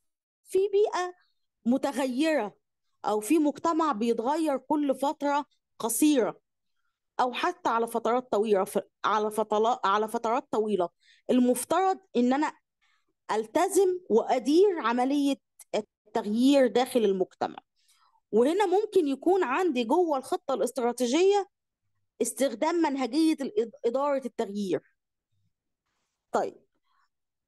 في بيئه متغيره او في مجتمع بيتغير كل فتره قصيره او حتى على فترات طويله على فترات على فترات طويله المفترض ان انا التزم وادير عمليه التغيير داخل المجتمع وهنا ممكن يكون عندي جوه الخطه الاستراتيجيه استخدام منهجيه اداره التغيير طيب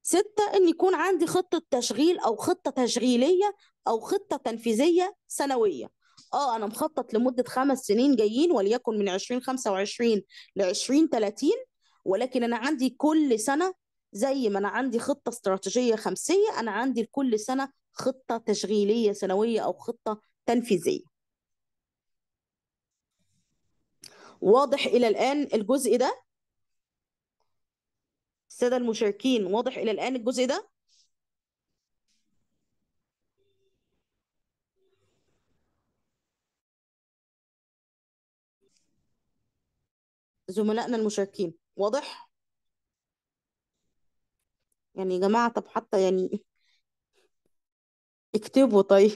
ستة إن يكون عندي خطة تشغيل أو خطة تشغيلية او خطه تنفيذيه سنويه اه انا مخطط لمده خمس سنين جايين وليكن من 2025 ل 2030 ولكن انا عندي كل سنه زي ما انا عندي خطه استراتيجيه خمسيه انا عندي لكل سنه خطه تشغيليه سنويه او خطه تنفيذيه واضح الى الان الجزء ده الساده المشاركين واضح الى الان الجزء ده زملائنا المشاركين واضح يعني يا جماعة طب حتى يعني اكتبوا طيب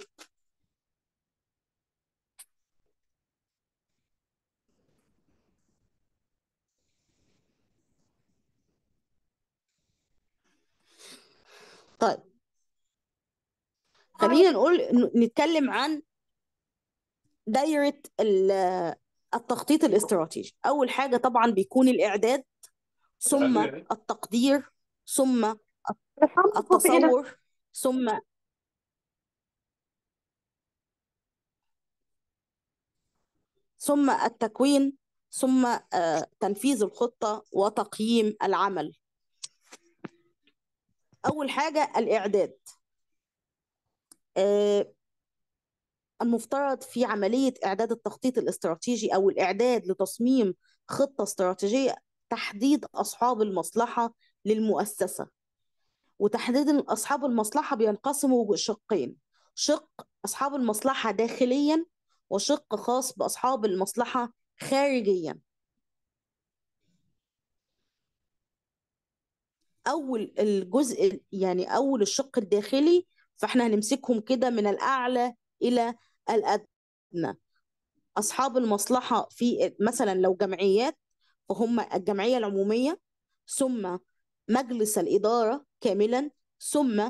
طيب خلينا نقول نتكلم عن دايرة التخطيط الاستراتيجي اول حاجه طبعا بيكون الاعداد ثم التقدير ثم إيه التصور ثم ثم التكوين ثم آه، تنفيذ الخطه وتقييم العمل اول حاجه الاعداد آه، المفترض في عملية إعداد التخطيط الاستراتيجي أو الإعداد لتصميم خطة استراتيجية تحديد أصحاب المصلحة للمؤسسة وتحديد أصحاب المصلحة بينقسموا شقين شق أصحاب المصلحة داخليا وشق خاص بأصحاب المصلحة خارجيا أول الجزء يعني أول الشق الداخلي فإحنا هنمسكهم كده من الأعلى إلى الأدنى أصحاب المصلحة في مثلا لو جمعيات فهم الجمعية العمومية ثم مجلس الإدارة كاملا ثم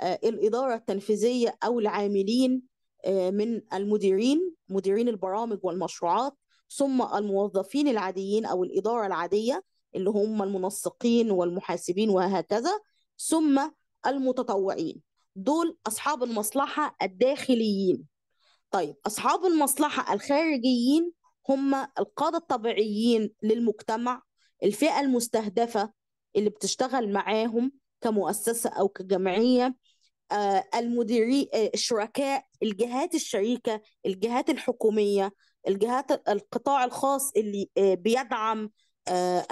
آه، الإدارة التنفيذية أو العاملين آه، من المديرين مديرين البرامج والمشروعات ثم الموظفين العاديين أو الإدارة العادية اللي هم المنسقين والمحاسبين وهكذا ثم المتطوعين دول أصحاب المصلحة الداخليين طيب أصحاب المصلحة الخارجيين هم القادة الطبيعيين للمجتمع الفئة المستهدفة اللي بتشتغل معاهم كمؤسسة أو كجمعية آه، المديري آه، الشركاء الجهات الشريكة الجهات الحكومية الجهات القطاع الخاص اللي آه، بيدعم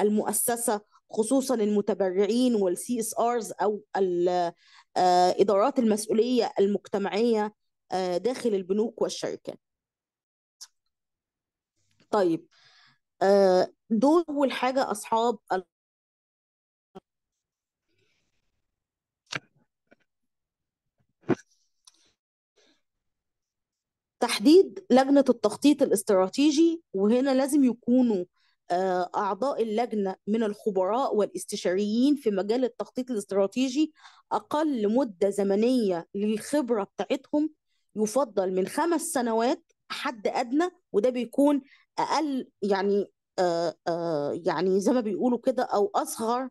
المؤسسة خصوصا المتبرعين والسي اس ارز او الادارات المسؤوليه المجتمعيه آه، داخل البنوك والشركات طيب آه، دول أول حاجة أصحاب تحديد لجنة التخطيط الاستراتيجي وهنا لازم يكونوا آه، أعضاء اللجنة من الخبراء والاستشاريين في مجال التخطيط الاستراتيجي أقل مدة زمنية للخبرة بتاعتهم يفضل من خمس سنوات حد ادنى وده بيكون اقل يعني آه، آه، يعني زي ما بيقولوا كده او اصغر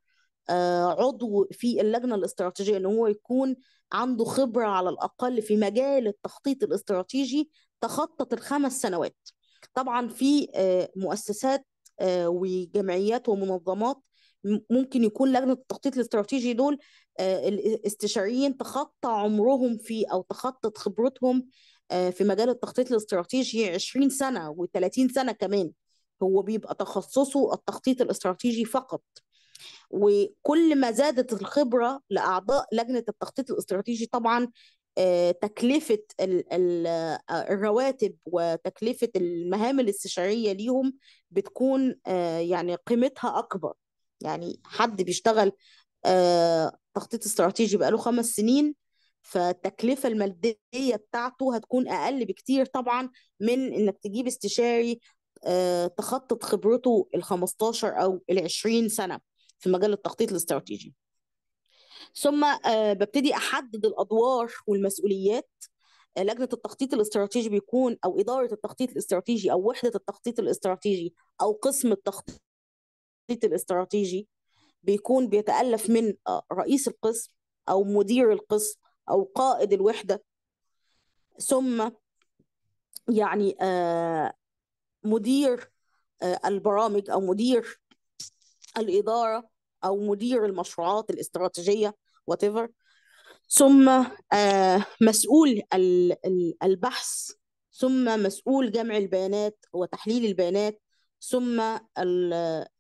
آه، عضو في اللجنه الاستراتيجيه ان هو يكون عنده خبره على الاقل في مجال التخطيط الاستراتيجي تخطط الخمس سنوات طبعا في مؤسسات وجمعيات ومنظمات ممكن يكون لجنه التخطيط الاستراتيجي دول آه، الاستشاريين تخطى عمرهم في او تخطت خبرتهم آه، في مجال التخطيط الاستراتيجي 20 سنه و30 سنه كمان هو بيبقى تخصصه التخطيط الاستراتيجي فقط وكل ما زادت الخبره لاعضاء لجنه التخطيط الاستراتيجي طبعا آه، تكلفة الرواتب وتكلفة المهام الاستشارية ليهم بتكون يعني قيمتها أكبر يعني حد بيشتغل آه، تخطيط استراتيجي بقاله خمس سنين فالتكلفة المادية بتاعته هتكون أقل بكتير طبعا من إنك تجيب استشاري آه، تخطط خبرته ال 15 أو ال 20 سنة في مجال التخطيط الاستراتيجي ثم آه، ببتدي أحدد الأدوار والمسؤوليات لجنة التخطيط الاستراتيجي بيكون أو إدارة التخطيط الاستراتيجي أو وحدة التخطيط الاستراتيجي أو قسم التخطيط التخطيط الاستراتيجي بيكون بيتألف من آه، رئيس القسم أو مدير القسم أو قائد الوحدة ثم يعني آه، مدير آه، البرامج أو مدير الإدارة أو مدير المشروعات الاستراتيجية whatever ثم مسؤول البحث ثم مسؤول جمع البيانات وتحليل البيانات ثم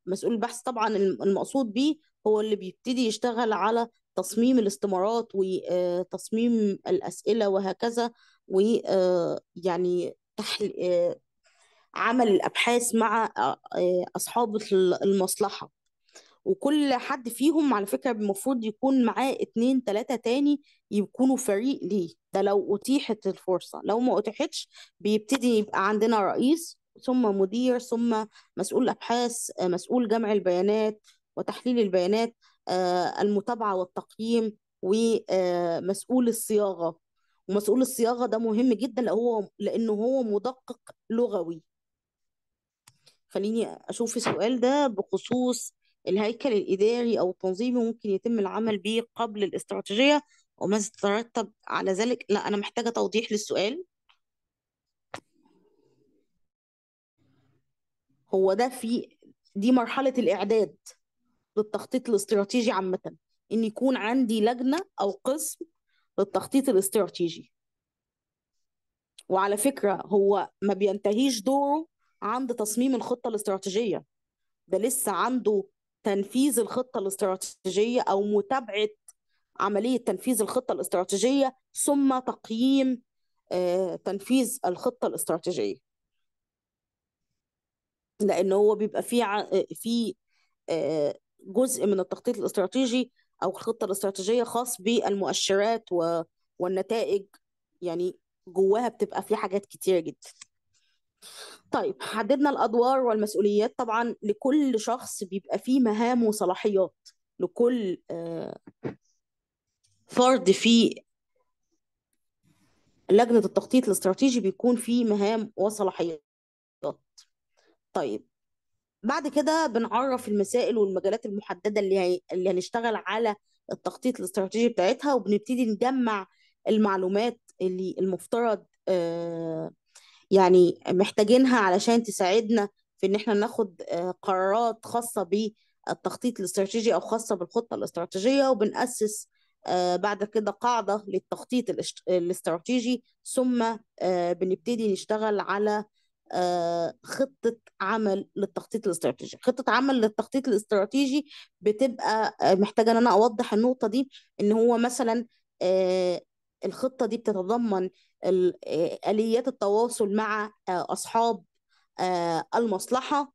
مسؤول البحث طبعا المقصود به هو اللي بيبتدي يشتغل على تصميم الاستمارات وتصميم آه، الأسئلة وهكذا ويعني آه، تحل... آه، عمل الأبحاث مع أصحاب المصلحة وكل حد فيهم على فكرة المفروض يكون معاه اتنين تلاتة تاني يكونوا فريق ليه ده لو أتيحت الفرصة لو ما أتيحتش بيبتدي يبقى عندنا رئيس ثم مدير ثم مسؤول أبحاث آه، مسؤول جمع البيانات وتحليل البيانات آه، المتابعة والتقييم ومسؤول آه، الصياغة ومسؤول الصياغة ده مهم جدا لأنه هو لأنه هو مدقق لغوي خليني أشوف السؤال ده بخصوص الهيكل الإداري أو التنظيمي ممكن يتم العمل به قبل الاستراتيجية وماذا تترتب على ذلك لا أنا محتاجة توضيح للسؤال هو ده في دي مرحله الاعداد للتخطيط الاستراتيجي عامه ان يكون عندي لجنه او قسم للتخطيط الاستراتيجي وعلى فكره هو ما بينتهيش دوره عند تصميم الخطه الاستراتيجيه ده لسه عنده تنفيذ الخطه الاستراتيجيه او متابعه عمليه تنفيذ الخطه الاستراتيجيه ثم تقييم آه، تنفيذ الخطه الاستراتيجيه لأن هو بيبقى فيه في جزء من التخطيط الاستراتيجي أو الخطة الاستراتيجية خاص بالمؤشرات و... والنتائج يعني جواها بتبقى في حاجات كتير جدا طيب حددنا الأدوار والمسؤوليات طبعا لكل شخص بيبقى فيه مهام وصلاحيات لكل فرد في لجنة التخطيط الاستراتيجي بيكون فيه مهام وصلاحيات طيب بعد كده بنعرف المسائل والمجالات المحددة اللي هي... اللي هنشتغل على التخطيط الاستراتيجي بتاعتها وبنبتدي نجمع المعلومات اللي المفترض آه، يعني محتاجينها علشان تساعدنا في ان احنا ناخد آه، قرارات خاصة بالتخطيط الاستراتيجي او خاصة بالخطة الاستراتيجية وبنأسس آه، بعد كده قاعدة للتخطيط الاستراتيجي ثم بنبتدي نشتغل على آه، خطه عمل للتخطيط الاستراتيجي خطه عمل للتخطيط الاستراتيجي بتبقى آه، محتاجه ان انا اوضح النقطه دي ان هو مثلا آه، الخطه دي بتتضمن اليات التواصل مع اصحاب المصلحه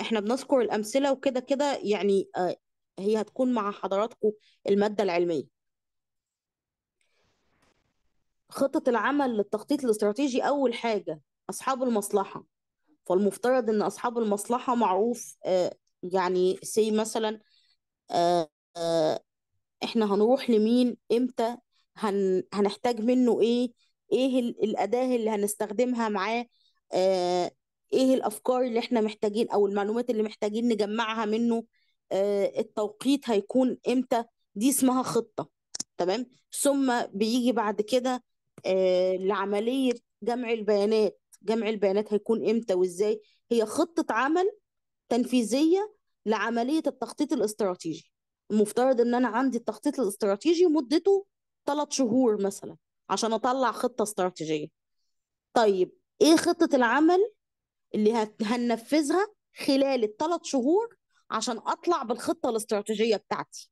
احنا بنذكر الامثله وكده كده يعني هي هتكون مع حضراتكم الماده العلميه خطة العمل للتخطيط الاستراتيجي أول حاجة أصحاب المصلحة فالمفترض إن أصحاب المصلحة معروف آه، يعني سي مثلا آه، آه، إحنا هنروح لمين إمتى هن هنحتاج منه إيه إيه الأداة اللي هنستخدمها معاه إيه الأفكار اللي إحنا محتاجين أو المعلومات اللي محتاجين نجمعها منه التوقيت هيكون إمتى دي اسمها خطة تمام ثم بيجي بعد كده آه، لعملية جمع البيانات جمع البيانات هيكون امتى وازاي هي خطة عمل تنفيذية لعملية التخطيط الاستراتيجي المفترض ان انا عندي التخطيط الاستراتيجي مدته ثلاث شهور مثلا عشان اطلع خطة استراتيجية طيب ايه خطة العمل اللي هننفذها خلال الثلاث شهور عشان اطلع بالخطة الاستراتيجية بتاعتي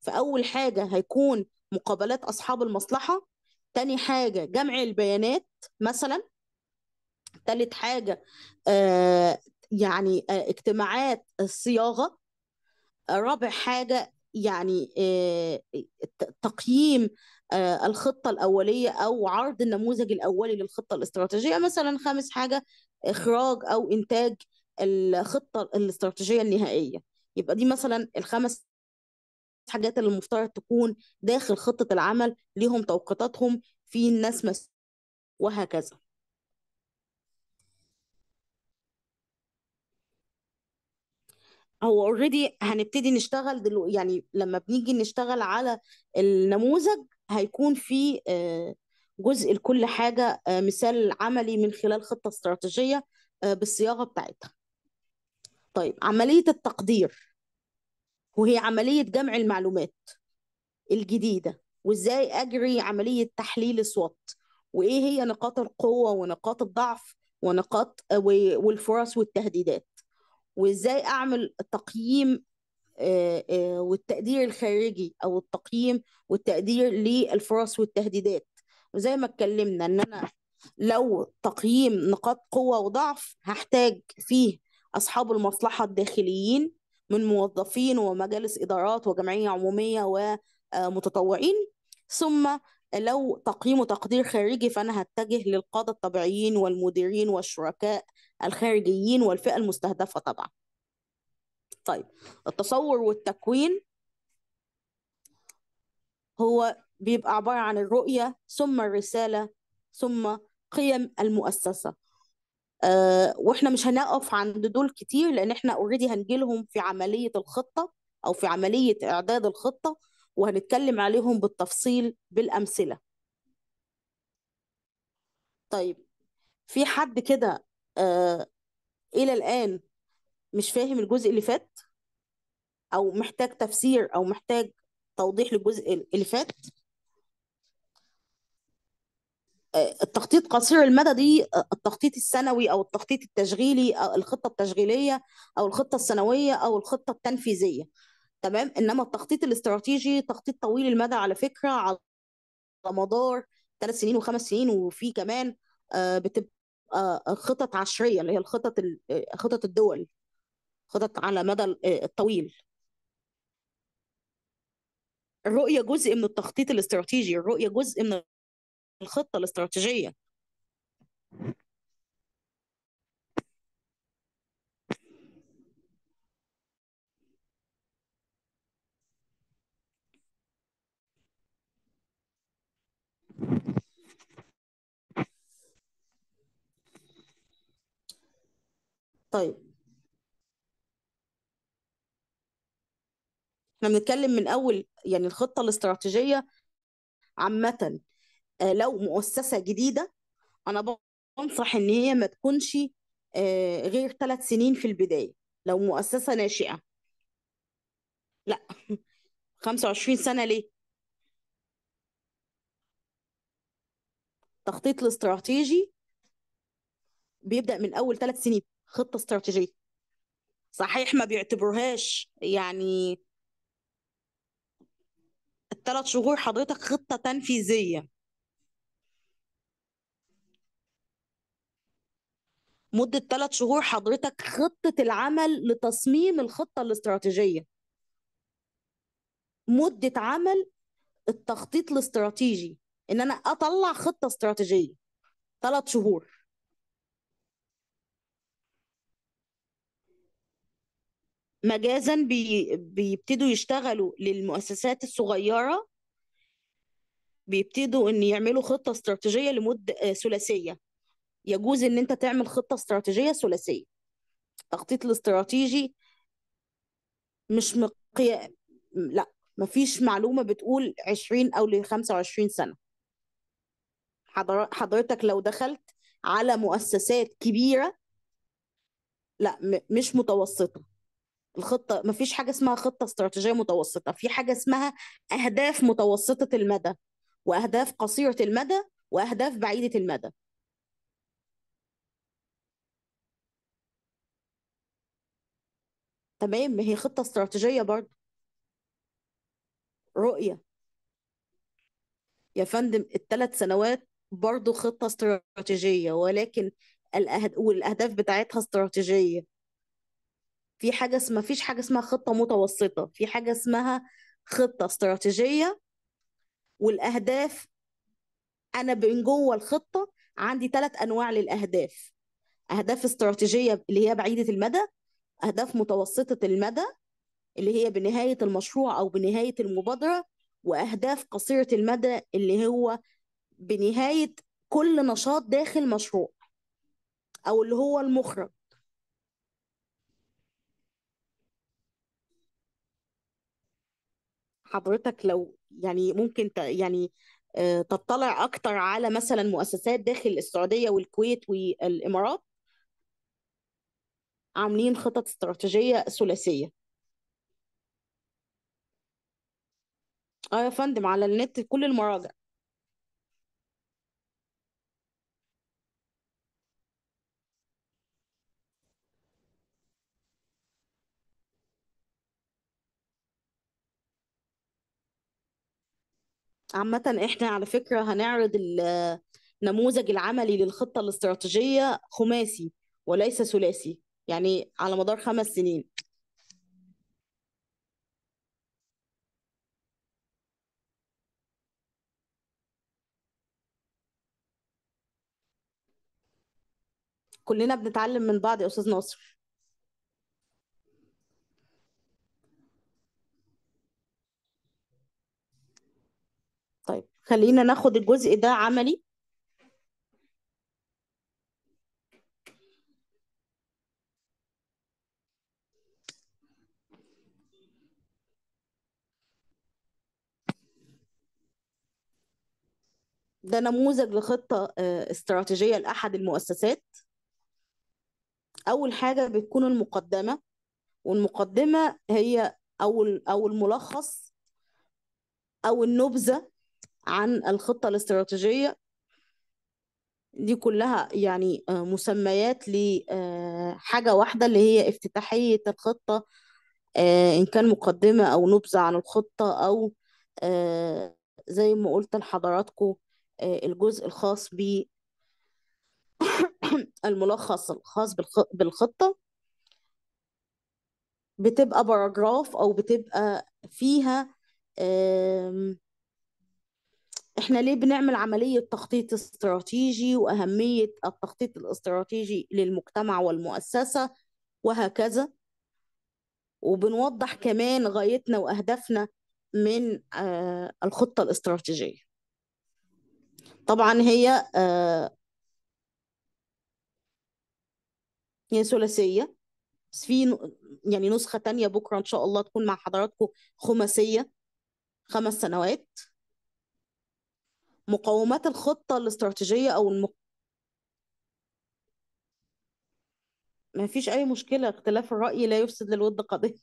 فاول حاجة هيكون مقابلات اصحاب المصلحة تاني حاجة جمع البيانات مثلا تالت حاجة آه، يعني آه، اجتماعات الصياغة رابع حاجة يعني آه، تقييم الخطة الأولية أو عرض النموذج الأولي للخطة الاستراتيجية مثلا خامس حاجة إخراج أو إنتاج الخطة الاستراتيجية النهائية يبقى دي مثلا الخمس حاجات اللي المفترض تكون داخل خطة العمل ليهم توقيتاتهم في الناس مس وهكذا هو اوريدي هنبتدي نشتغل دلو يعني لما بنيجي نشتغل على النموذج هيكون في آه، جزء لكل حاجة آه، مثال عملي من خلال خطة استراتيجية آه، بالصياغة بتاعتها طيب عملية التقدير وهي عملية جمع المعلومات الجديدة وإزاي أجري عملية تحليل الصوت وإيه هي نقاط القوة ونقاط الضعف ونقاط آه، والفرص والتهديدات وإزاي أعمل تقييم آه، آه، والتقدير الخارجي أو التقييم والتقدير للفرص والتهديدات وزي ما اتكلمنا إن أنا لو تقييم نقاط قوة وضعف هحتاج فيه أصحاب المصلحة الداخليين من موظفين ومجالس إدارات وجمعية عمومية ومتطوعين ثم لو تقييم وتقدير خارجي فأنا هتجه للقادة الطبيعيين والمديرين والشركاء الخارجيين والفئة المستهدفة طبعا طيب التصور والتكوين هو بيبقى عبارة عن الرؤية ثم الرسالة ثم قيم المؤسسة آه، واحنا مش هنقف عند دول كتير لان احنا اوريدي هنجيلهم في عمليه الخطه او في عمليه اعداد الخطه وهنتكلم عليهم بالتفصيل بالامثله طيب في حد كده آه، الى الان مش فاهم الجزء اللي فات او محتاج تفسير او محتاج توضيح للجزء اللي فات التخطيط قصير المدى دي التخطيط السنوي او التخطيط التشغيلي او الخطه التشغيليه او الخطه السنويه او الخطه التنفيذيه تمام انما التخطيط الاستراتيجي تخطيط طويل المدى على فكره على مدار ثلاث سنين وخمس سنين وفي كمان آه، بتبقى آه، خطط عشريه اللي هي الخطط آه، خطط الدول خطط على مدى الطويل الرؤيه جزء من التخطيط الاستراتيجي الرؤيه جزء من الخطة الاستراتيجية طيب احنا بنتكلم من اول يعني الخطه الاستراتيجيه عامه آه، لو مؤسسه جديده انا بنصح ان هي ما تكونش آه، غير ثلاث سنين في البدايه لو مؤسسه ناشئه لا 25 سنه ليه التخطيط الاستراتيجي بيبدا من اول ثلاث سنين خطه استراتيجيه صحيح ما بيعتبرهاش يعني الثلاث شهور حضرتك خطه تنفيذيه مده ثلاث شهور حضرتك خطه العمل لتصميم الخطه الاستراتيجيه مده عمل التخطيط الاستراتيجي ان انا اطلع خطه استراتيجيه ثلاث شهور مجازا بي بيبتدوا يشتغلوا للمؤسسات الصغيره بيبتدوا ان يعملوا خطه استراتيجيه لمده آه، ثلاثيه يجوز ان انت تعمل خطه استراتيجيه ثلاثيه التخطيط الاستراتيجي مش مقيا لا مفيش معلومه بتقول 20 او ل 25 سنه حضرتك لو دخلت على مؤسسات كبيره لا مش متوسطه الخطه مفيش حاجه اسمها خطه استراتيجيه متوسطه في حاجه اسمها اهداف متوسطه المدى واهداف قصيره المدى واهداف بعيده المدى تمام ما هي خطة استراتيجية برضه رؤية يا فندم الثلاث سنوات برضه خطة استراتيجية ولكن الأهد... والأهداف بتاعتها استراتيجية في حاجة اسمها فيش حاجة اسمها خطة متوسطة في حاجة اسمها خطة استراتيجية والأهداف أنا من جوه الخطة عندي ثلاث أنواع للأهداف أهداف استراتيجية اللي هي بعيدة المدى أهداف متوسطة المدى اللي هي بنهاية المشروع أو بنهاية المبادرة وأهداف قصيرة المدى اللي هو بنهاية كل نشاط داخل مشروع أو اللي هو المخرج حضرتك لو يعني ممكن يعني آه، تطلع أكتر على مثلا مؤسسات داخل السعودية والكويت والإمارات عاملين خطط استراتيجية ثلاثية اه يا فندم على النت كل المراجع عامة احنا على فكرة هنعرض النموذج العملي للخطة الاستراتيجية خماسي وليس ثلاثي يعني على مدار خمس سنين كلنا بنتعلم من بعض يا استاذ ناصر طيب خلينا ناخد الجزء ده عملي ده نموذج لخطة آه، استراتيجية لأحد المؤسسات أول حاجة بتكون المقدمة والمقدمة هي أول أو الملخص أو النبذة عن الخطة الاستراتيجية دي كلها يعني آه، مسميات لحاجة آه، واحدة اللي هي افتتاحية الخطة إن كان مقدمة أو نبذة عن الخطة أو زي ما قلت لحضراتكم آه، الجزء الخاص ب الملخص الخاص بالخطة بتبقى باراجراف أو بتبقى فيها احنا ليه بنعمل عملية تخطيط استراتيجي وأهمية التخطيط الاستراتيجي للمجتمع والمؤسسة وهكذا وبنوضح كمان غايتنا وأهدافنا من آه، الخطة الاستراتيجية طبعا هي آه هي ثلاثية بس في يعني نسخة تانية بكرة إن شاء الله تكون مع حضراتكم خماسية خمس سنوات مقومات الخطة الاستراتيجية أو المق... ما فيش أي مشكلة اختلاف الرأي لا يفسد للود قضية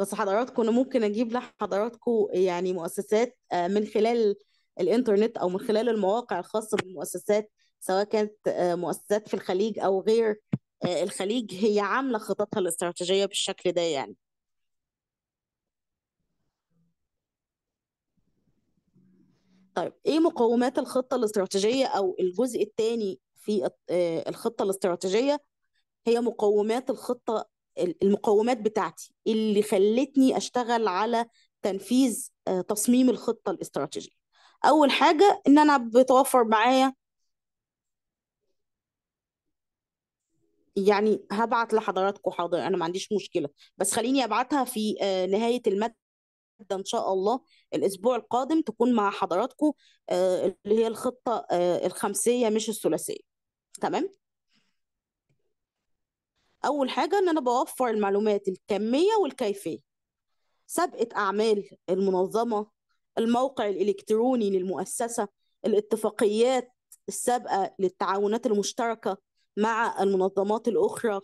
بس حضراتكم انا ممكن اجيب لحضراتكم يعني مؤسسات آه، من خلال الانترنت او من خلال المواقع الخاصه بالمؤسسات سواء كانت آه، مؤسسات في الخليج او غير آه، الخليج هي عامله خططها الاستراتيجيه بالشكل ده يعني طيب ايه مقومات الخطه الاستراتيجيه او الجزء الثاني في الخطه الاستراتيجيه هي مقومات الخطه المقومات بتاعتي اللي خلتني اشتغل على تنفيذ آه، تصميم الخطه الاستراتيجيه اول حاجه ان انا بتوفر معايا يعني هبعت لحضراتكم حاضر انا ما عنديش مشكله بس خليني ابعتها في آه، نهايه الماده ان شاء الله الاسبوع القادم تكون مع حضراتكم آه، اللي هي الخطه الخمسيه مش الثلاثيه تمام اول حاجه ان انا بوفر المعلومات الكميه والكيفيه سابقه اعمال المنظمه الموقع الالكتروني للمؤسسه الاتفاقيات السابقه للتعاونات المشتركه مع المنظمات الاخرى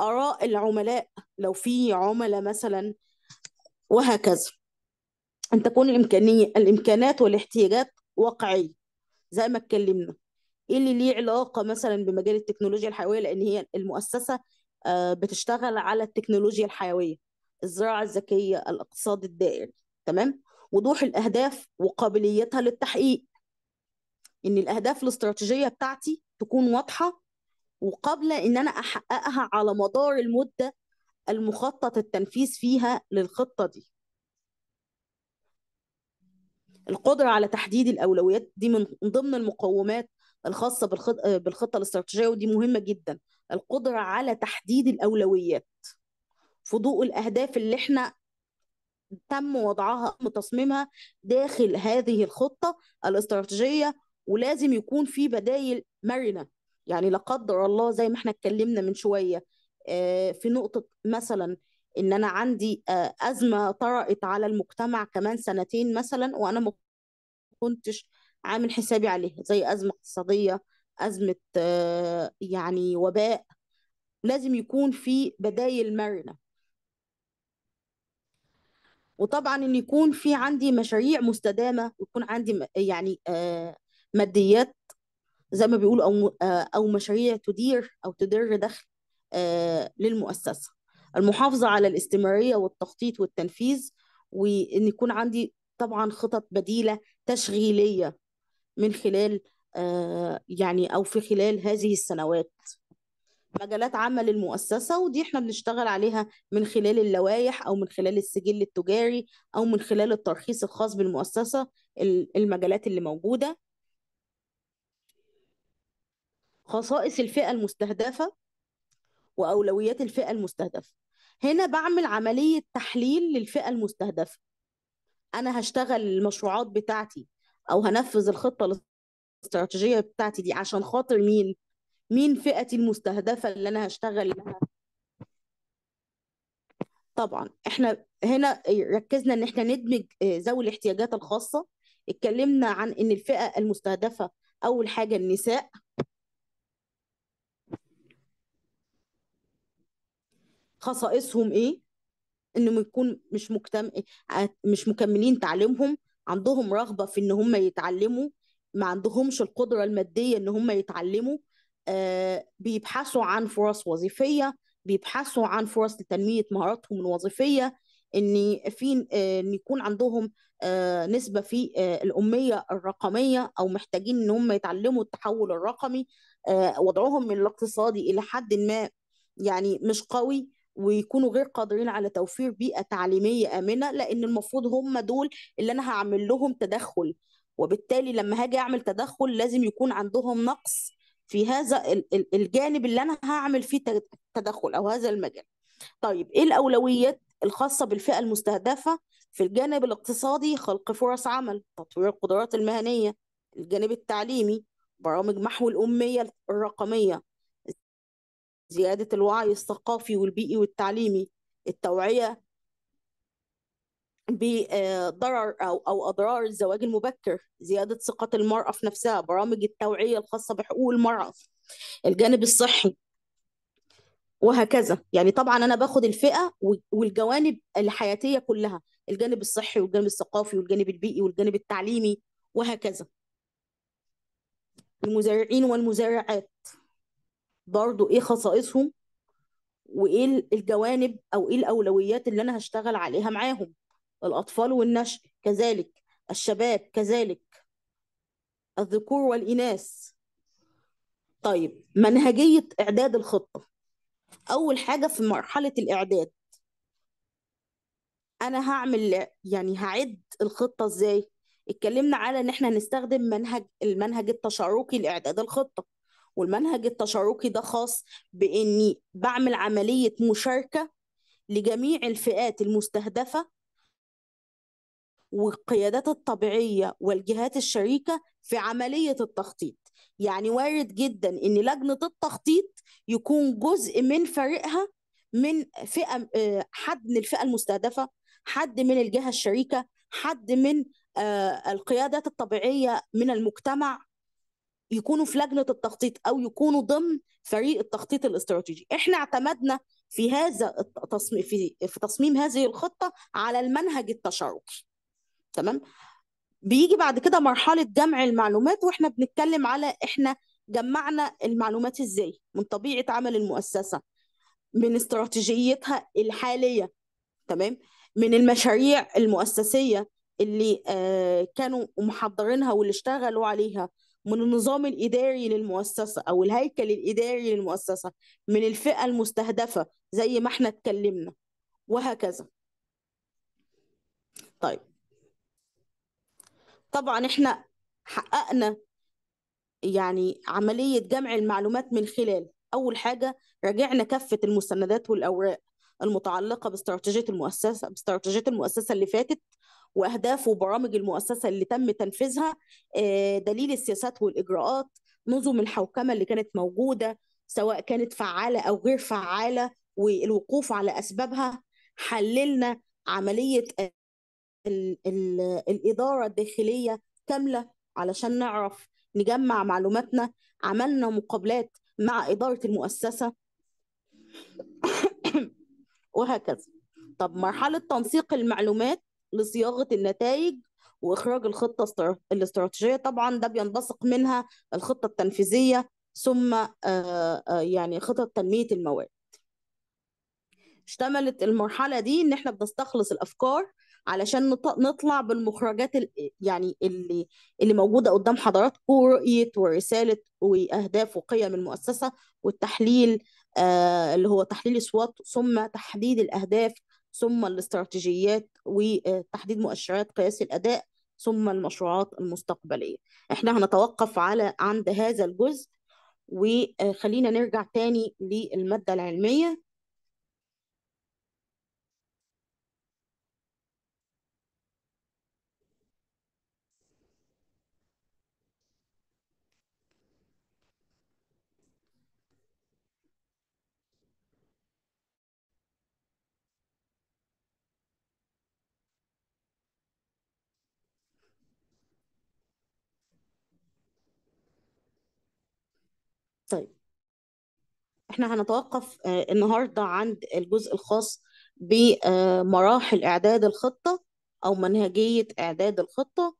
اراء العملاء لو في عملاء مثلا وهكذا ان تكون الامكانيه الامكانات والاحتياجات واقعيه زي ما اتكلمنا ايه اللي ليه علاقه مثلا بمجال التكنولوجيا الحيويه لان هي المؤسسه آه، بتشتغل على التكنولوجيا الحيويه الزراعه الذكيه الاقتصاد الدائري تمام وضوح الاهداف وقابليتها للتحقيق ان الاهداف الاستراتيجيه بتاعتي تكون واضحه وقابله ان انا احققها على مدار المده المخطط التنفيذ فيها للخطه دي القدرة على تحديد الأولويات دي من ضمن المقومات الخاصه بالخطه الاستراتيجيه ودي مهمه جدا القدره على تحديد الاولويات في ضوء الاهداف اللي احنا تم وضعها تم تصميمها داخل هذه الخطه الاستراتيجيه ولازم يكون في بدايل مرنه يعني لا قدر الله زي ما احنا اتكلمنا من شويه آه، في نقطه مثلا ان انا عندي آه، ازمه طرأت على المجتمع كمان سنتين مثلا وانا ما كنتش عامل حسابي عليها زي أزمة اقتصادية أزمة آه، يعني وباء لازم يكون في بدايل مرنة وطبعا ان يكون في عندي مشاريع مستدامه ويكون عندي يعني آه، ماديات زي ما بيقولوا او آه، او مشاريع تدير او تدر دخل للمؤسسه المحافظه على الاستمراريه والتخطيط والتنفيذ وان يكون عندي طبعا خطط بديله تشغيليه من خلال آه، يعني أو في خلال هذه السنوات مجالات عمل المؤسسة ودي احنا بنشتغل عليها من خلال اللوائح أو من خلال السجل التجاري أو من خلال الترخيص الخاص بالمؤسسة المجالات اللي موجودة خصائص الفئة المستهدفة وأولويات الفئة المستهدفة هنا بعمل عملية تحليل للفئة المستهدفة أنا هشتغل المشروعات بتاعتي او هنفذ الخطه الاستراتيجيه بتاعتي دي عشان خاطر مين مين فئتي المستهدفه اللي انا هشتغل لها طبعا احنا هنا ركزنا ان احنا ندمج آه، ذوي الاحتياجات الخاصه اتكلمنا عن ان الفئه المستهدفه اول حاجه النساء خصائصهم ايه انهم يكون مش مكتم آه، مش مكملين تعليمهم عندهم رغبه في ان هم يتعلموا ما عندهمش القدره الماديه ان هم يتعلموا آه، بيبحثوا عن فرص وظيفيه بيبحثوا عن فرص لتنميه مهاراتهم الوظيفيه ان في آه، ان يكون عندهم آه، نسبه في الاميه الرقميه او محتاجين ان هم يتعلموا التحول الرقمي وضعهم الاقتصادي الى حد ما يعني مش قوي ويكونوا غير قادرين على توفير بيئه تعليميه امنه لان المفروض هم دول اللي انا هعمل لهم تدخل وبالتالي لما هاجي اعمل تدخل لازم يكون عندهم نقص في هذا الجانب اللي انا هعمل فيه تدخل او هذا المجال طيب ايه الاولويات الخاصه بالفئه المستهدفه في الجانب الاقتصادي خلق فرص عمل تطوير القدرات المهنيه الجانب التعليمي برامج محو الاميه الرقميه زيادة الوعي الثقافي والبيئي والتعليمي التوعية بضرر أو أو أضرار الزواج المبكر زيادة ثقة المرأة في نفسها برامج التوعية الخاصة بحقوق المرأة الجانب الصحي وهكذا يعني طبعا أنا باخد الفئة والجوانب الحياتية كلها الجانب الصحي والجانب الثقافي والجانب البيئي والجانب التعليمي وهكذا المزارعين والمزارعات برضو ايه خصائصهم وايه الجوانب او ايه الاولويات اللي انا هشتغل عليها معاهم الاطفال والنشء كذلك الشباب كذلك الذكور والاناث طيب منهجيه اعداد الخطه اول حاجه في مرحله الاعداد انا هعمل يعني هعد الخطه ازاي اتكلمنا على ان احنا هنستخدم منهج المنهج التشاركي لاعداد الخطه والمنهج التشاركي ده خاص باني بعمل عمليه مشاركه لجميع الفئات المستهدفه والقيادات الطبيعيه والجهات الشريكه في عمليه التخطيط يعني وارد جدا ان لجنه التخطيط يكون جزء من فريقها من فئه آه، حد من الفئه المستهدفه حد من الجهه الشريكه حد من آه، القيادات الطبيعيه من المجتمع يكونوا في لجنه التخطيط او يكونوا ضمن فريق التخطيط الاستراتيجي احنا اعتمدنا في هذا التصميم في, في تصميم هذه الخطه على المنهج التشاركي تمام بيجي بعد كده مرحله جمع المعلومات واحنا بنتكلم على احنا جمعنا المعلومات ازاي من طبيعه عمل المؤسسه من استراتيجيتها الحاليه تمام من المشاريع المؤسسيه اللي آه، كانوا محضرينها واللي اشتغلوا عليها من النظام الإداري للمؤسسة أو الهيكل الإداري للمؤسسة من الفئة المستهدفة زي ما احنا اتكلمنا وهكذا طيب طبعا احنا حققنا يعني عملية جمع المعلومات من خلال أول حاجة راجعنا كافة المستندات والأوراق المتعلقة باستراتيجية المؤسسة باستراتيجية المؤسسة اللي فاتت واهداف وبرامج المؤسسه اللي تم تنفيذها آه، دليل السياسات والاجراءات نظم الحوكمه اللي كانت موجوده سواء كانت فعاله او غير فعاله والوقوف على اسبابها حللنا عمليه الاداره الداخليه كامله علشان نعرف نجمع معلوماتنا عملنا مقابلات مع اداره المؤسسه وهكذا طب مرحله تنسيق المعلومات لصياغه النتائج واخراج الخطه الاستراتيجيه طبعا ده بينبثق منها الخطه التنفيذيه ثم آه، آه، يعني خطط تنميه المواد اشتملت المرحله دي ان احنا بنستخلص الافكار علشان نطلع بالمخرجات يعني اللي اللي موجوده قدام حضراتكم رؤيه ورساله واهداف وقيم المؤسسه والتحليل آه اللي هو تحليل سوات ثم تحديد الاهداف ثم الاستراتيجيات وتحديد مؤشرات قياس الأداء ثم المشروعات المستقبلية احنا هنتوقف على عند هذا الجزء وخلينا نرجع تاني للمادة العلمية احنا هنتوقف آه، النهارده عند الجزء الخاص بمراحل اعداد الخطه او منهجيه اعداد الخطه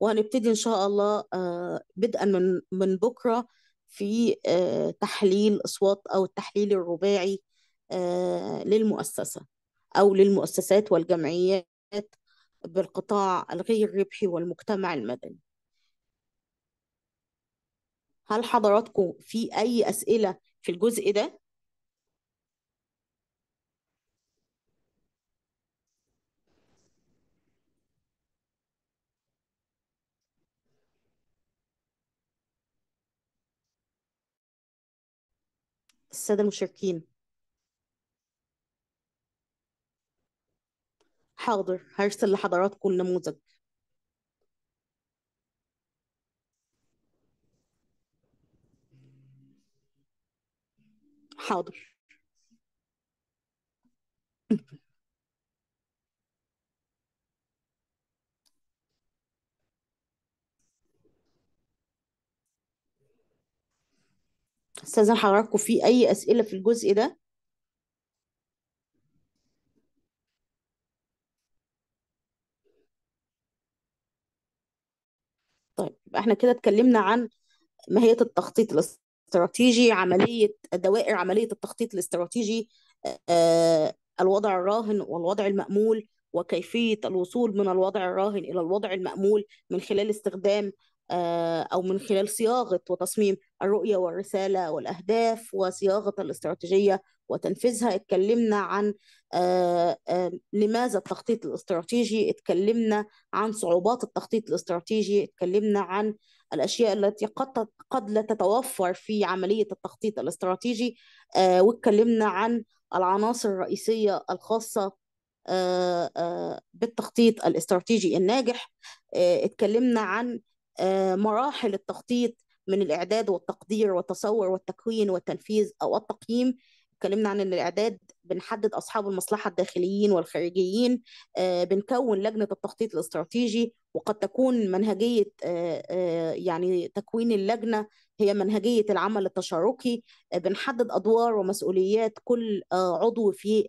وهنبتدي ان شاء الله آه، بدءا من من بكره في آه، تحليل اصوات او التحليل الرباعي للمؤسسه او للمؤسسات والجمعيات بالقطاع الغير ربحي والمجتمع المدني هل حضراتكم في اي اسئله في الجزء ده السادة المشاركين حاضر هرسل لحضراتكم نموذج حاضر استاذن حضراتكم في اي اسئله في الجزء ده طيب احنا كده اتكلمنا عن ماهيه التخطيط استراتيجي عمليه دوائر عمليه التخطيط الاستراتيجي آه، آه، الوضع الراهن والوضع المامول وكيفيه الوصول من الوضع الراهن الى الوضع المامول من خلال استخدام آه، او من خلال صياغه وتصميم الرؤيه والرساله والاهداف وصياغه الاستراتيجيه وتنفيذها اتكلمنا عن لماذا التخطيط الاستراتيجي اتكلمنا عن صعوبات التخطيط الاستراتيجي اتكلمنا عن الأشياء التي قد, قد لا تتوفر في عملية التخطيط الاستراتيجي آه، واتكلمنا عن العناصر الرئيسية الخاصة آه، آه، بالتخطيط الاستراتيجي الناجح اتكلمنا عن مراحل التخطيط من الإعداد والتقدير والتصور والتكوين والتنفيذ أو التقييم اتكلمنا عن الاعداد بنحدد اصحاب المصلحه الداخليين والخارجيين آه، بنكون لجنه التخطيط الاستراتيجي وقد تكون منهجيه آه، آه، يعني تكوين اللجنه هي منهجيه العمل التشاركي بنحدد ادوار ومسؤوليات كل عضو في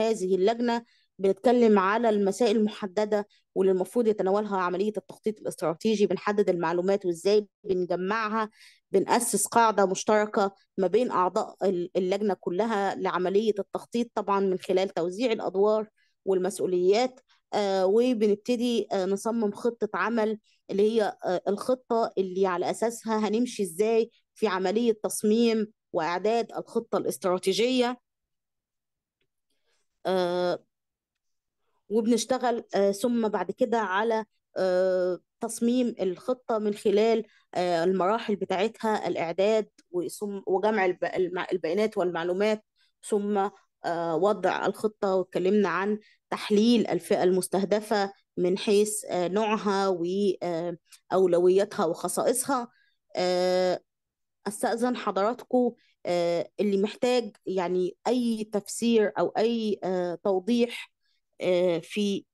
هذه اللجنه بنتكلم على المسائل المحدده واللي المفروض يتناولها عمليه التخطيط الاستراتيجي بنحدد المعلومات وازاي بنجمعها بنأسس قاعدة مشتركة ما بين أعضاء اللجنة كلها لعملية التخطيط طبعا من خلال توزيع الأدوار والمسؤوليات آه، وبنبتدي آه، نصمم خطة عمل اللي هي آه، الخطة اللي على أساسها هنمشي إزاي في عملية تصميم وإعداد الخطة الاستراتيجية وبنشتغل ثم بعد كده على تصميم الخطة من خلال آه، المراحل بتاعتها الإعداد وجمع البيانات والمعلومات ثم آه، وضع الخطة واتكلمنا عن تحليل الفئة المستهدفة من حيث آه، نوعها وأولوياتها وخصائصها استأذن حضراتكم اللي محتاج يعني أي تفسير أو أي توضيح في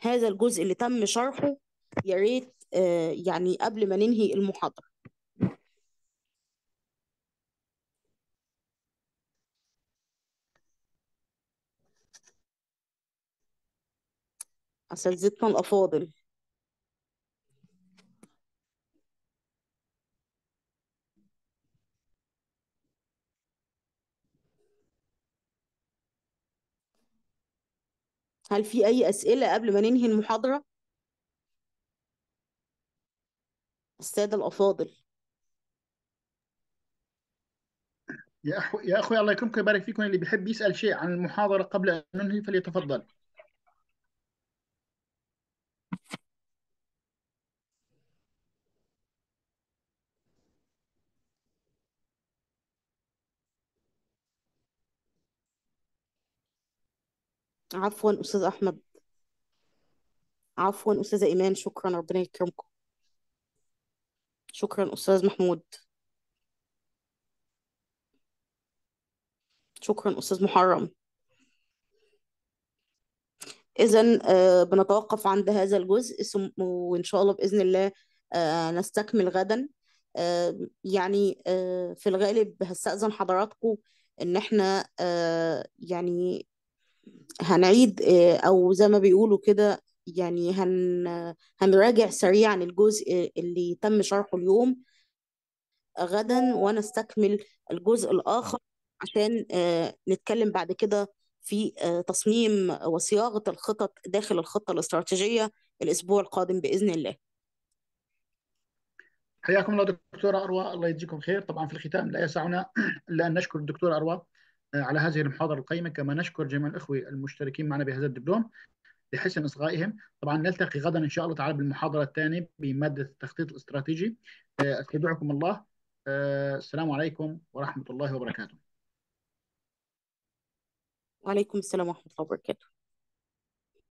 هذا الجزء اللي تم شرحه يا ريت آه، يعني قبل ما ننهي المحاضرة أساتذتنا الأفاضل هل في أي أسئلة قبل ما ننهي المحاضرة؟ الساده الافاضل يا أخو يا أخوي الله يكرمكم ويبارك فيكم اللي بيحب يسأل شيء عن المحاضرة قبل أن ننهي فليتفضل. عفوا أستاذ أحمد. عفوا أستاذة إيمان شكرا ربنا يكرمكم. شكرا أستاذ محمود شكرا أستاذ محرم إذا آه، بنتوقف عند هذا الجزء وإن شاء الله بإذن الله آه، نستكمل غدا آه، يعني في الغالب هستأذن حضراتكم إن إحنا يعني هنعيد أو زي ما بيقولوا كده يعني هن هنراجع سريعا الجزء اللي تم شرحه اليوم غدا ونستكمل الجزء الآخر عشان آه، نتكلم بعد كده في آه، تصميم وصياغة الخطط داخل الخطة الاستراتيجية الأسبوع القادم بإذن الله حياكم الله دكتورة أروى الله يجزيكم خير طبعا في الختام لا يسعنا إلا أن نشكر الدكتورة أروى آه، على هذه المحاضرة القيمة كما نشكر جميع الإخوة المشتركين معنا بهذا الدبلوم لحسن إصغائهم طبعا نلتقي غدا إن شاء الله تعالى بالمحاضرة الثانية بمادة التخطيط الاستراتيجي آه، أستودعكم الله آه، السلام عليكم ورحمة الله وبركاته وعليكم السلام ورحمة الله وبركاته